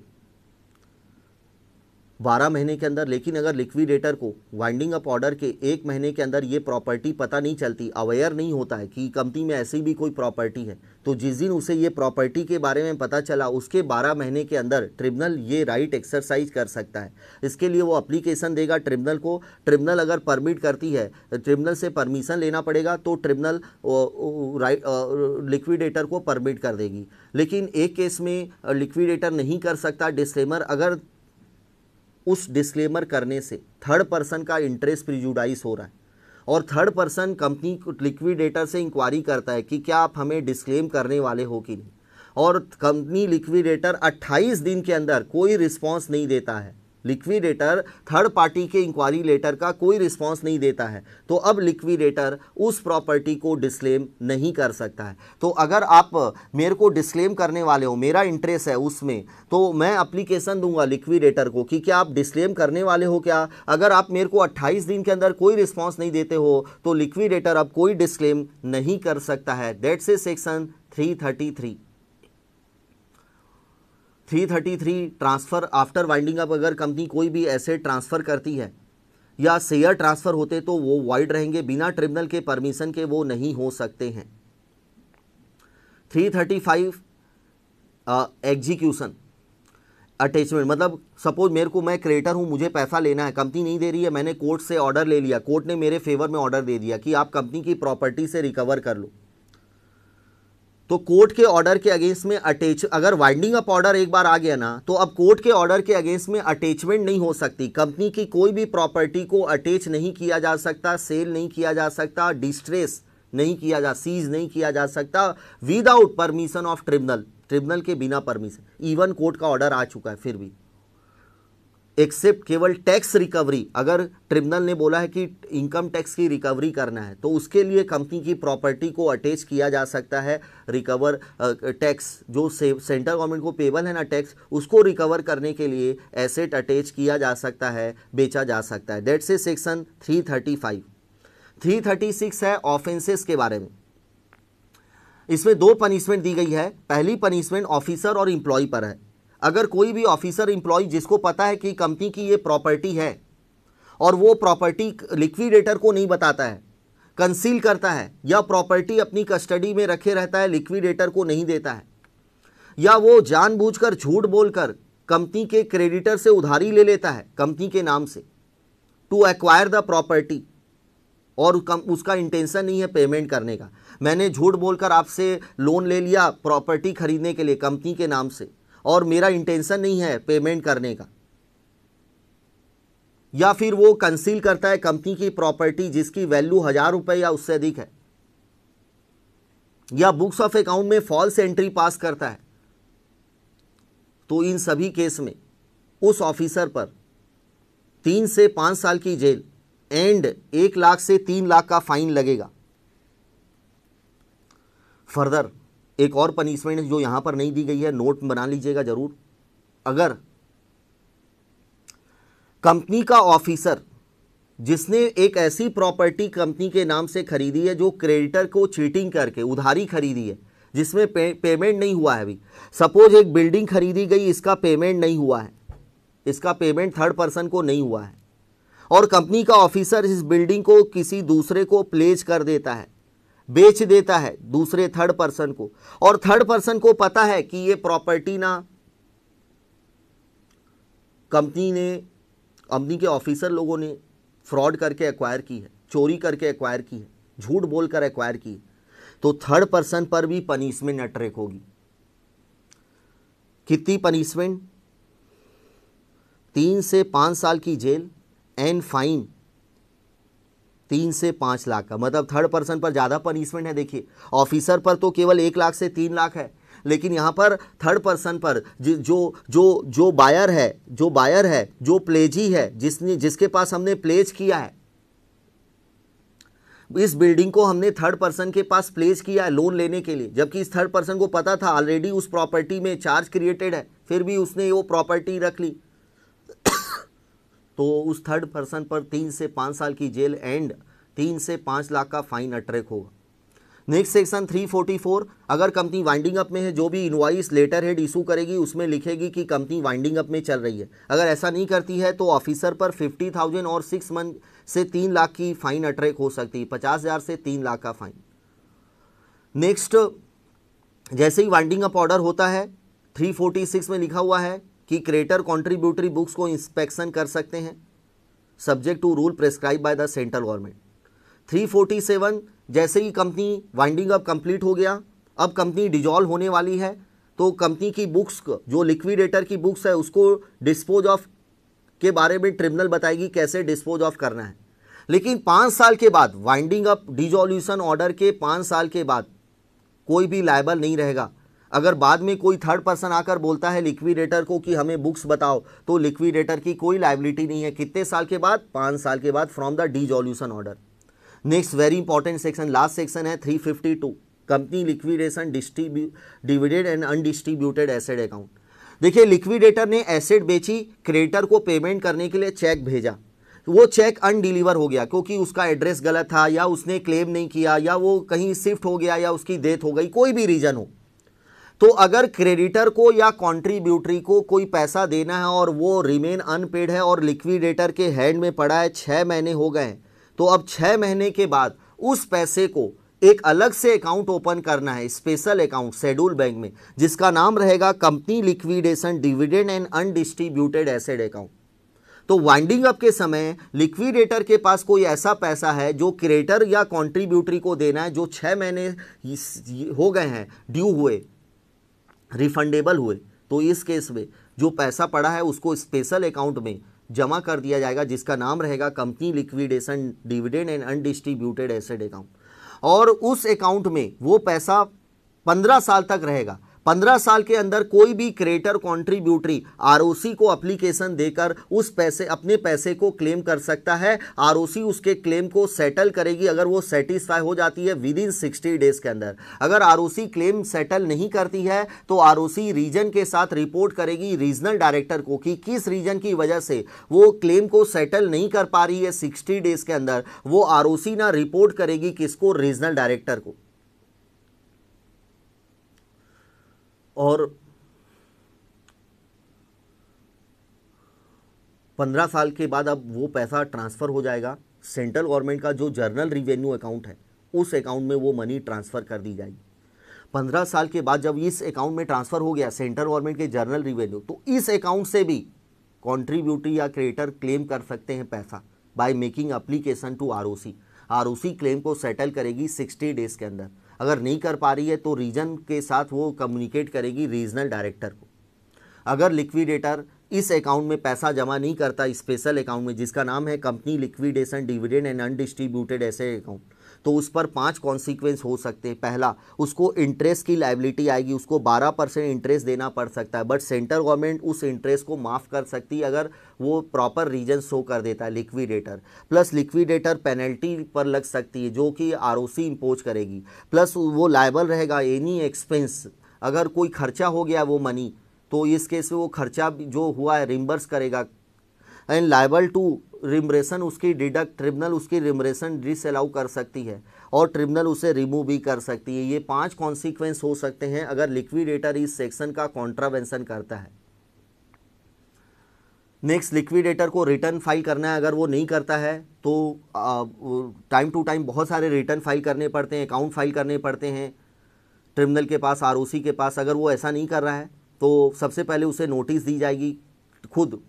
बारह महीने के अंदर लेकिन अगर लिक्विडेटर को वाइंडिंग अप ऑर्डर के एक महीने के अंदर ये प्रॉपर्टी पता नहीं चलती अवेयर नहीं होता है कि कंपनी में ऐसी भी कोई प्रॉपर्टी है तो जिस दिन उसे ये प्रॉपर्टी के बारे में पता चला उसके बारह महीने के अंदर ट्रिब्यूनल ये राइट एक्सरसाइज कर सकता है इसके लिए वो अप्लीकेशन देगा ट्रिब्यूनल को ट्रिब्यूनल अगर परमिट करती है ट्रिब्यूनल से परमिशन लेना पड़ेगा तो ट्रिब्यूनल राइट लिक्विडेटर को परमिट कर देगी लेकिन एक केस में लिक्विडेटर नहीं कर सकता डिस्लेमर अगर उस डिस्क्लेमर करने से थर्ड पर्सन का इंटरेस्ट प्रिजुडाइज हो रहा है और थर्ड पर्सन कंपनी लिक्विडेटर से इंक्वायरी करता है कि क्या आप हमें डिस्क्लेम करने वाले हो कि नहीं और कंपनी लिक्विडेटर 28 दिन के अंदर कोई रिस्पांस नहीं देता है लिक्विडेटर थर्ड पार्टी के इंक्वायरी लेटर का कोई रिस्पॉन्स नहीं देता है तो अब लिक्विडेटर उस प्रॉपर्टी को डिस्क्लेम नहीं कर सकता है तो अगर आप मेरे को डिस्क्लेम करने वाले हो मेरा इंटरेस्ट है उसमें तो मैं अप्लीकेशन दूंगा लिक्विडेटर को कि क्या आप डिस्क्लेम करने वाले हो क्या अगर आप मेरे को अट्ठाईस दिन के अंदर कोई रिस्पॉन्स नहीं देते हो तो लिक्विडेटर अब कोई डिस्क्लेम नहीं कर सकता है डेट से section three 333 transfer after winding up अगर कंपनी कोई भी एसेट ट्रांसफ़र करती है या शेयर ट्रांसफ़र होते तो वो वाइड रहेंगे बिना ट्रिब्यूनल के परमिशन के वो नहीं हो सकते हैं 335 एग्जीक्यूशन अटैचमेंट मतलब सपोज मेरे को मैं क्रिएटर हूँ मुझे पैसा लेना है कंपनी नहीं दे रही है मैंने कोर्ट से ऑर्डर ले लिया कोर्ट ने मेरे फेवर में ऑर्डर दे दिया कि आप कंपनी की प्रॉपर्टी से रिकवर कर लो तो कोर्ट के ऑर्डर के अगेंस्ट में अटैच अगर वाइंडिंग अप ऑर्डर एक बार आ गया ना तो अब कोर्ट के ऑर्डर के अगेंस्ट में अटैचमेंट नहीं हो सकती कंपनी की कोई भी प्रॉपर्टी को अटैच नहीं किया जा सकता सेल नहीं किया जा सकता डिस्ट्रेस नहीं किया जा सीज नहीं किया जा सकता without permission of tribunal tribunal के बिना परमिशन इवन कोर्ट का ऑर्डर आ चुका है फिर भी एक्सेप्ट केवल टैक्स रिकवरी अगर ट्रिब्यूनल ने बोला है कि इनकम टैक्स की रिकवरी करना है तो उसके लिए कंपनी की प्रॉपर्टी को अटैच किया जा सकता है रिकवर टैक्स जो सेंट्रल गवर्नमेंट को पेबल है ना टैक्स उसको रिकवर करने के लिए एसेट अटैच किया जा सकता है बेचा जा सकता है डेट से सेक्शन 335 336 है ऑफेंसेस के बारे में इसमें दो पनिशमेंट दी गई है पहली पनिशमेंट ऑफिसर और इम्प्लॉय पर है अगर कोई भी ऑफिसर इम्प्लॉय जिसको पता है कि कंपनी की ये प्रॉपर्टी है और वो प्रॉपर्टी लिक्विडेटर को नहीं बताता है कंसील करता है या प्रॉपर्टी अपनी कस्टडी में रखे रहता है लिक्विडेटर को नहीं देता है या वो जानबूझकर झूठ बोलकर कंपनी के क्रेडिटर से उधारी ले लेता है कंपनी के नाम से टू एक्वायर द प्रॉपर्टी और उसका इंटेंशन नहीं है पेमेंट करने का मैंने झूठ बोलकर आपसे लोन ले लिया प्रॉपर्टी खरीदने के लिए कंपनी के नाम से और मेरा इंटेंशन नहीं है पेमेंट करने का या फिर वो कंसील करता है कंपनी की प्रॉपर्टी जिसकी वैल्यू हज़ार रुपए या उससे अधिक है या बुक्स ऑफ अकाउंट में फॉल्स एंट्री पास करता है तो इन सभी केस में उस ऑफिसर पर तीन से पांच साल की जेल एंड एक लाख से तीन लाख का फाइन लगेगा फर्दर एक और पनिशमेंट जो यहाँ पर नहीं दी गई है नोट बना लीजिएगा ज़रूर अगर कंपनी का ऑफिसर जिसने एक ऐसी प्रॉपर्टी कंपनी के नाम से खरीदी है जो क्रेडिटर को चीटिंग करके उधारी खरीदी है जिसमें पे, पेमेंट नहीं हुआ है अभी सपोज एक बिल्डिंग खरीदी गई इसका पेमेंट नहीं हुआ है इसका पेमेंट थर्ड पर्सन को नहीं हुआ है और कंपनी का ऑफिसर इस बिल्डिंग को किसी दूसरे को प्लेज कर देता है बेच देता है दूसरे थर्ड पर्सन को और थर्ड पर्सन को पता है कि ये प्रॉपर्टी ना कंपनी ने कंपनी के ऑफिसर लोगों ने फ्रॉड करके एक्वायर की है चोरी करके एक्वायर की है झूठ बोलकर एक्वायर की तो थर्ड पर्सन पर भी पनिशमेंट अट्रैक होगी कितनी पनिशमेंट तीन से पांच साल की जेल एंड फाइन तीन से पाँच लाख का मतलब थर्ड पर्सन पर ज़्यादा पनिशमेंट है देखिए ऑफिसर पर तो केवल एक लाख से तीन लाख है लेकिन यहाँ पर थर्ड पर्सन पर जो जो जो बायर है जो बायर है जो प्लेजी है जिसने जिसके पास हमने प्लेज किया है इस बिल्डिंग को हमने थर्ड पर्सन के पास प्लेस किया है लोन लेने के लिए जबकि इस थर्ड पर्सन को पता था ऑलरेडी उस प्रॉपर्टी में चार्ज क्रिएटेड है फिर भी उसने वो प्रॉपर्टी रख ली तो उस थर्ड पर्सन पर तीन से पाँच साल की जेल एंड तीन से पाँच लाख का फाइन अट्रैक होगा नेक्स्ट सेक्शन 344 अगर कंपनी वाइंडिंग अप में है जो भी इन्वाइस लेटर हेड इशू करेगी उसमें लिखेगी कि कंपनी वाइंडिंग अप में चल रही है अगर ऐसा नहीं करती है तो ऑफिसर पर 50,000 और सिक्स मंथ से तीन लाख की फाइन अट्रैक हो सकती है पचास हज़ार से तीन लाख का फाइन नेक्स्ट जैसे ही वाइंडिंग अप ऑर्डर होता है थ्री में लिखा हुआ है कि क्रिएटर कॉन्ट्रीब्यूटरी बुक्स को इंस्पेक्शन कर सकते हैं subject to rule prescribe by the central government 347 जैसे ही कंपनी वाइंडिंग अप कंप्लीट हो गया अब कंपनी डिजॉल्व होने वाली है तो कंपनी की बुक्स जो लिक्विडेटर की बुक्स है उसको डिस्पोज ऑफ के बारे में ट्रिब्यूनल बताएगी कैसे डिस्पोज ऑफ करना है लेकिन पाँच साल के बाद वाइंडिंग अप डिजोल्यूशन ऑर्डर के पाँच साल के बाद कोई भी लाइबल नहीं रहेगा अगर बाद में कोई थर्ड पर्सन आकर बोलता है लिक्विडेटर को कि हमें बुक्स बताओ तो लिक्विडेटर की कोई लाइबिलिटी नहीं है कितने साल के बाद पाँच साल के बाद from the dissolution order next very important section last section है three fifty two company liquidation डिस्ट्रीब्यू डिविडेड एंड अनडिस्ट्रीब्यूटेड एसेड अकाउंट देखिए लिक्विडेटर ने एसेड बेची क्रेडिटर को पेमेंट करने के लिए चेक भेजा वो चेक अनडिलीवर हो गया क्योंकि उसका एड्रेस गलत था या उसने क्लेम नहीं किया या वो कहीं शिफ्ट हो गया या उसकी डेथ हो गई कोई भी रीज़न हो तो अगर क्रेडिटर को या कॉन्ट्रीब्यूटरी को कोई पैसा देना है और वो रिमेन अनपेड है और लिक्विडेटर के हैंड में पड़ा है छः महीने हो गए हैं तो अब छः महीने के बाद उस पैसे को एक अलग से अकाउंट ओपन करना है स्पेशल अकाउंट शेड्यूल बैंक में जिसका नाम रहेगा company liquidation dividend and undistributed asset account तो वाइंडिंग अप के समय लिक्विडेटर के पास कोई ऐसा पैसा है जो क्रेडिटर या कॉन्ट्रीब्यूटरी को देना है जो छः महीने हो गए हैं ड्यू हुए रिफंडेबल हुए तो इस केस में जो पैसा पड़ा है उसको स्पेशल अकाउंट में जमा कर दिया जाएगा जिसका नाम रहेगा company liquidation dividend and undistributed asset account और उस अकाउंट में वो पैसा पंद्रह साल तक रहेगा पंद्रह साल के अंदर कोई भी क्रिएटर कॉन्ट्रीब्यूटरी आर को अप्लीकेशन देकर उस पैसे अपने पैसे को क्लेम कर सकता है आर उसके क्लेम को सेटल करेगी अगर वो सेटिस्फाई हो जाती है विद इन सिक्सटी डेज के अंदर अगर आर क्लेम सेटल नहीं करती है तो आर रीजन के साथ रिपोर्ट करेगी रीजनल डायरेक्टर को कि किस रीजन की वजह से वो क्लेम को सेटल नहीं कर पा रही है सिक्सटी डेज के अंदर वो आर ना रिपोर्ट करेगी किसको रीजनल डायरेक्टर को और पंद्रह साल के बाद अब वो पैसा ट्रांसफ़र हो जाएगा सेंट्रल गवर्नमेंट का जो जर्नल रिवेन्यू अकाउंट है उस अकाउंट में वो मनी ट्रांसफ़र कर दी जाएगी पंद्रह साल के बाद जब इस अकाउंट में ट्रांसफ़र हो गया सेंट्रल गवर्नमेंट के जर्नल रिवेन्यू तो इस अकाउंट से भी कॉन्ट्रीब्यूटी या क्रिएटर क्लेम कर सकते हैं पैसा by making application to R O C R O C claim को सेटल करेगी सिक्सटी डेज के अंदर अगर नहीं कर पा रही है तो रीजन के साथ वो कम्युनिकेट करेगी रीजनल डायरेक्टर को अगर लिक्विडेटर इस अकाउंट में पैसा जमा नहीं करता स्पेशल अकाउंट में जिसका नाम है company liquidation dividend and undistributed asset account तो उस पर पांच कॉन्सिक्वेंस हो सकते हैं पहला उसको इंटरेस्ट की लाइबिलिटी आएगी उसको 12 परसेंट इंटरेस्ट देना पड़ सकता है बट सेंट्रल गवर्नमेंट उस इंटरेस्ट को माफ़ कर सकती है अगर वो प्रॉपर रीजन शो कर देता है लिक्विडेटर प्लस लिक्विडेटर पेनल्टी पर लग सकती है जो कि आर ओ इम्पोज करेगी प्लस वो लाइबल रहेगा एनी एक्सपेंस अगर कोई खर्चा हो गया वो मनी तो इस केस में वो खर्चा जो हुआ है रिम्बर्स करेगा एंड लाइबल टू रिमरेशन उसकी डिडक्ट ट्रिब्यूनल उसकी रिमरेशन डिसअलाउ कर सकती है और ट्रिब्यूनल उसे रिमूव भी कर सकती है ये पांच कॉन्सिक्वेंस हो सकते हैं अगर लिक्विडेटर इस सेक्शन का कॉन्ट्रावेंशन करता है नेक्स्ट लिक्विडेटर को रिटर्न फाइल करना है अगर वो नहीं करता है तो टाइम टू टाइम बहुत सारे रिटर्न फाइल करने पड़ते हैं अकाउंट फाइल करने पड़ते हैं ट्रिब्यूनल के पास आर के पास अगर वो ऐसा नहीं कर रहा है तो सबसे पहले उसे नोटिस दी जाएगी खुद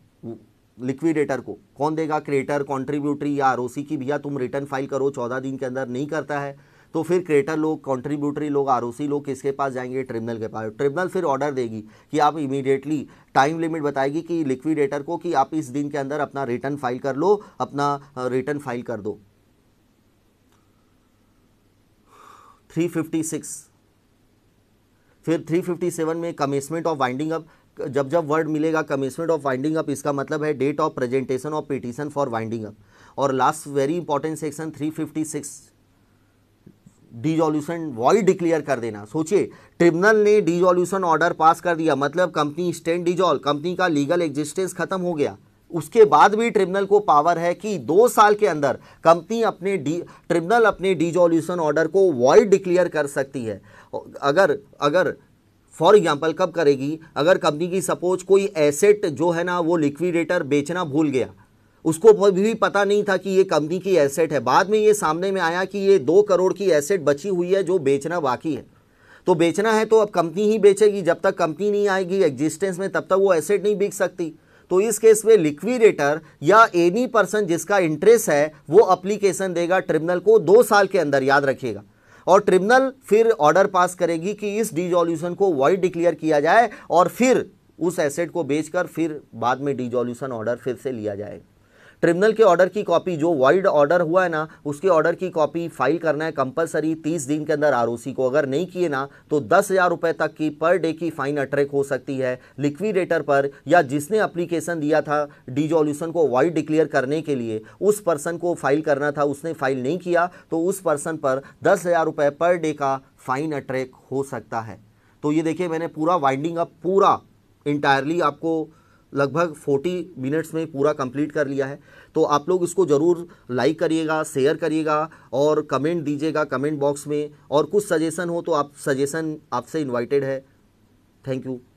लिक्विडेटर को कौन देगा क्रेटर कॉन्ट्रीब्यूटरी या आर की भैया तुम रिटर्न फाइल करो चौदह दिन के अंदर नहीं करता है तो फिर क्रेटर लोग कॉन्ट्रीब्यूटरी लोग आर लोग किसके पास जाएंगे ट्रिब्यूनल के पास ट्रिब्यूनल फिर ऑर्डर देगी कि आप इमीडिएटली टाइम लिमिट बताएगी कि लिक्विडेटर को कि आप इस दिन के अंदर अपना रिटर्न फाइल कर लो अपना रिटर्न फाइल कर दो 356 फिर 357 में कमेसमेंट ऑफ वाइंडिंग अप जब जब वर्ड मिलेगा कमिशमेंट ऑफ वाइंडिंग अप इसका मतलब है date of presentation of petition for winding up और last very important section 356 dissolution void declare कर देना सोचिए ट्रिब्यूनल ने डिजोल्यूशन ऑर्डर पास कर दिया मतलब कंपनी स्टैंड डिजॉल कंपनी का लीगल एग्जिस्टेंस खत्म हो गया उसके बाद भी ट्रिब्यूनल को पावर है कि दो साल के अंदर कंपनी अपने डी ट्रिब्यूनल अपने डिजोल्यूशन ऑर्डर को वॉइड डिक्लेयर कर सकती है अगर अगर फॉर एग्जाम्पल कब करेगी अगर कंपनी की सपोज कोई एसेट जो है ना वो लिक्विडेटर बेचना भूल गया उसको भी पता नहीं था कि ये कंपनी की एसेट है बाद में ये सामने में आया कि ये दो करोड़ की एसेट बची हुई है जो बेचना बाकी है तो बेचना है तो अब कंपनी ही बेचेगी जब तक कंपनी नहीं आएगी एग्जिस्टेंस में तब तक वो एसेट नहीं बिक सकती तो इस केस में लिक्विडेटर या एनी पर्सन जिसका इंटरेस्ट है वो अप्लीकेशन देगा ट्रिब्यूनल को दो साल के अंदर याद रखिएगा और ट्रिब्यूनल फिर ऑर्डर पास करेगी कि इस डिजोल्यूशन को वॉइड डिक्लेयर किया जाए और फिर उस एसेट को बेचकर फिर बाद में डिजोल्यूशन ऑर्डर फिर से लिया जाए क्रिमिनल के ऑर्डर की कॉपी जो वाइड ऑर्डर हुआ है ना उसके ऑर्डर की कॉपी फाइल करना है कंपलसरी तीस दिन के अंदर आर को अगर नहीं किए ना तो दस हज़ार रुपये तक की पर डे की फ़ाइन अट्रैक हो सकती है लिक्विडेटर पर या जिसने अप्लीकेशन दिया था डिजोल्यूशन को वाइड डिक्लेयर करने के लिए उस पर्सन को फाइल करना था उसने फाइल नहीं किया तो उस पर्सन पर दस हज़ार रुपये पर डे का फ़ाइन अट्रैक हो सकता है तो ये देखिए मैंने पूरा वाइंडिंग अप पूरा इंटायरली आपको लगभग 40 मिनट्स में पूरा कंप्लीट कर लिया है तो आप लोग इसको ज़रूर लाइक करिएगा शेयर करिएगा और कमेंट दीजिएगा कमेंट बॉक्स में और कुछ सजेशन हो तो आप सजेशन आपसे इन्वाइटेड है थैंक यू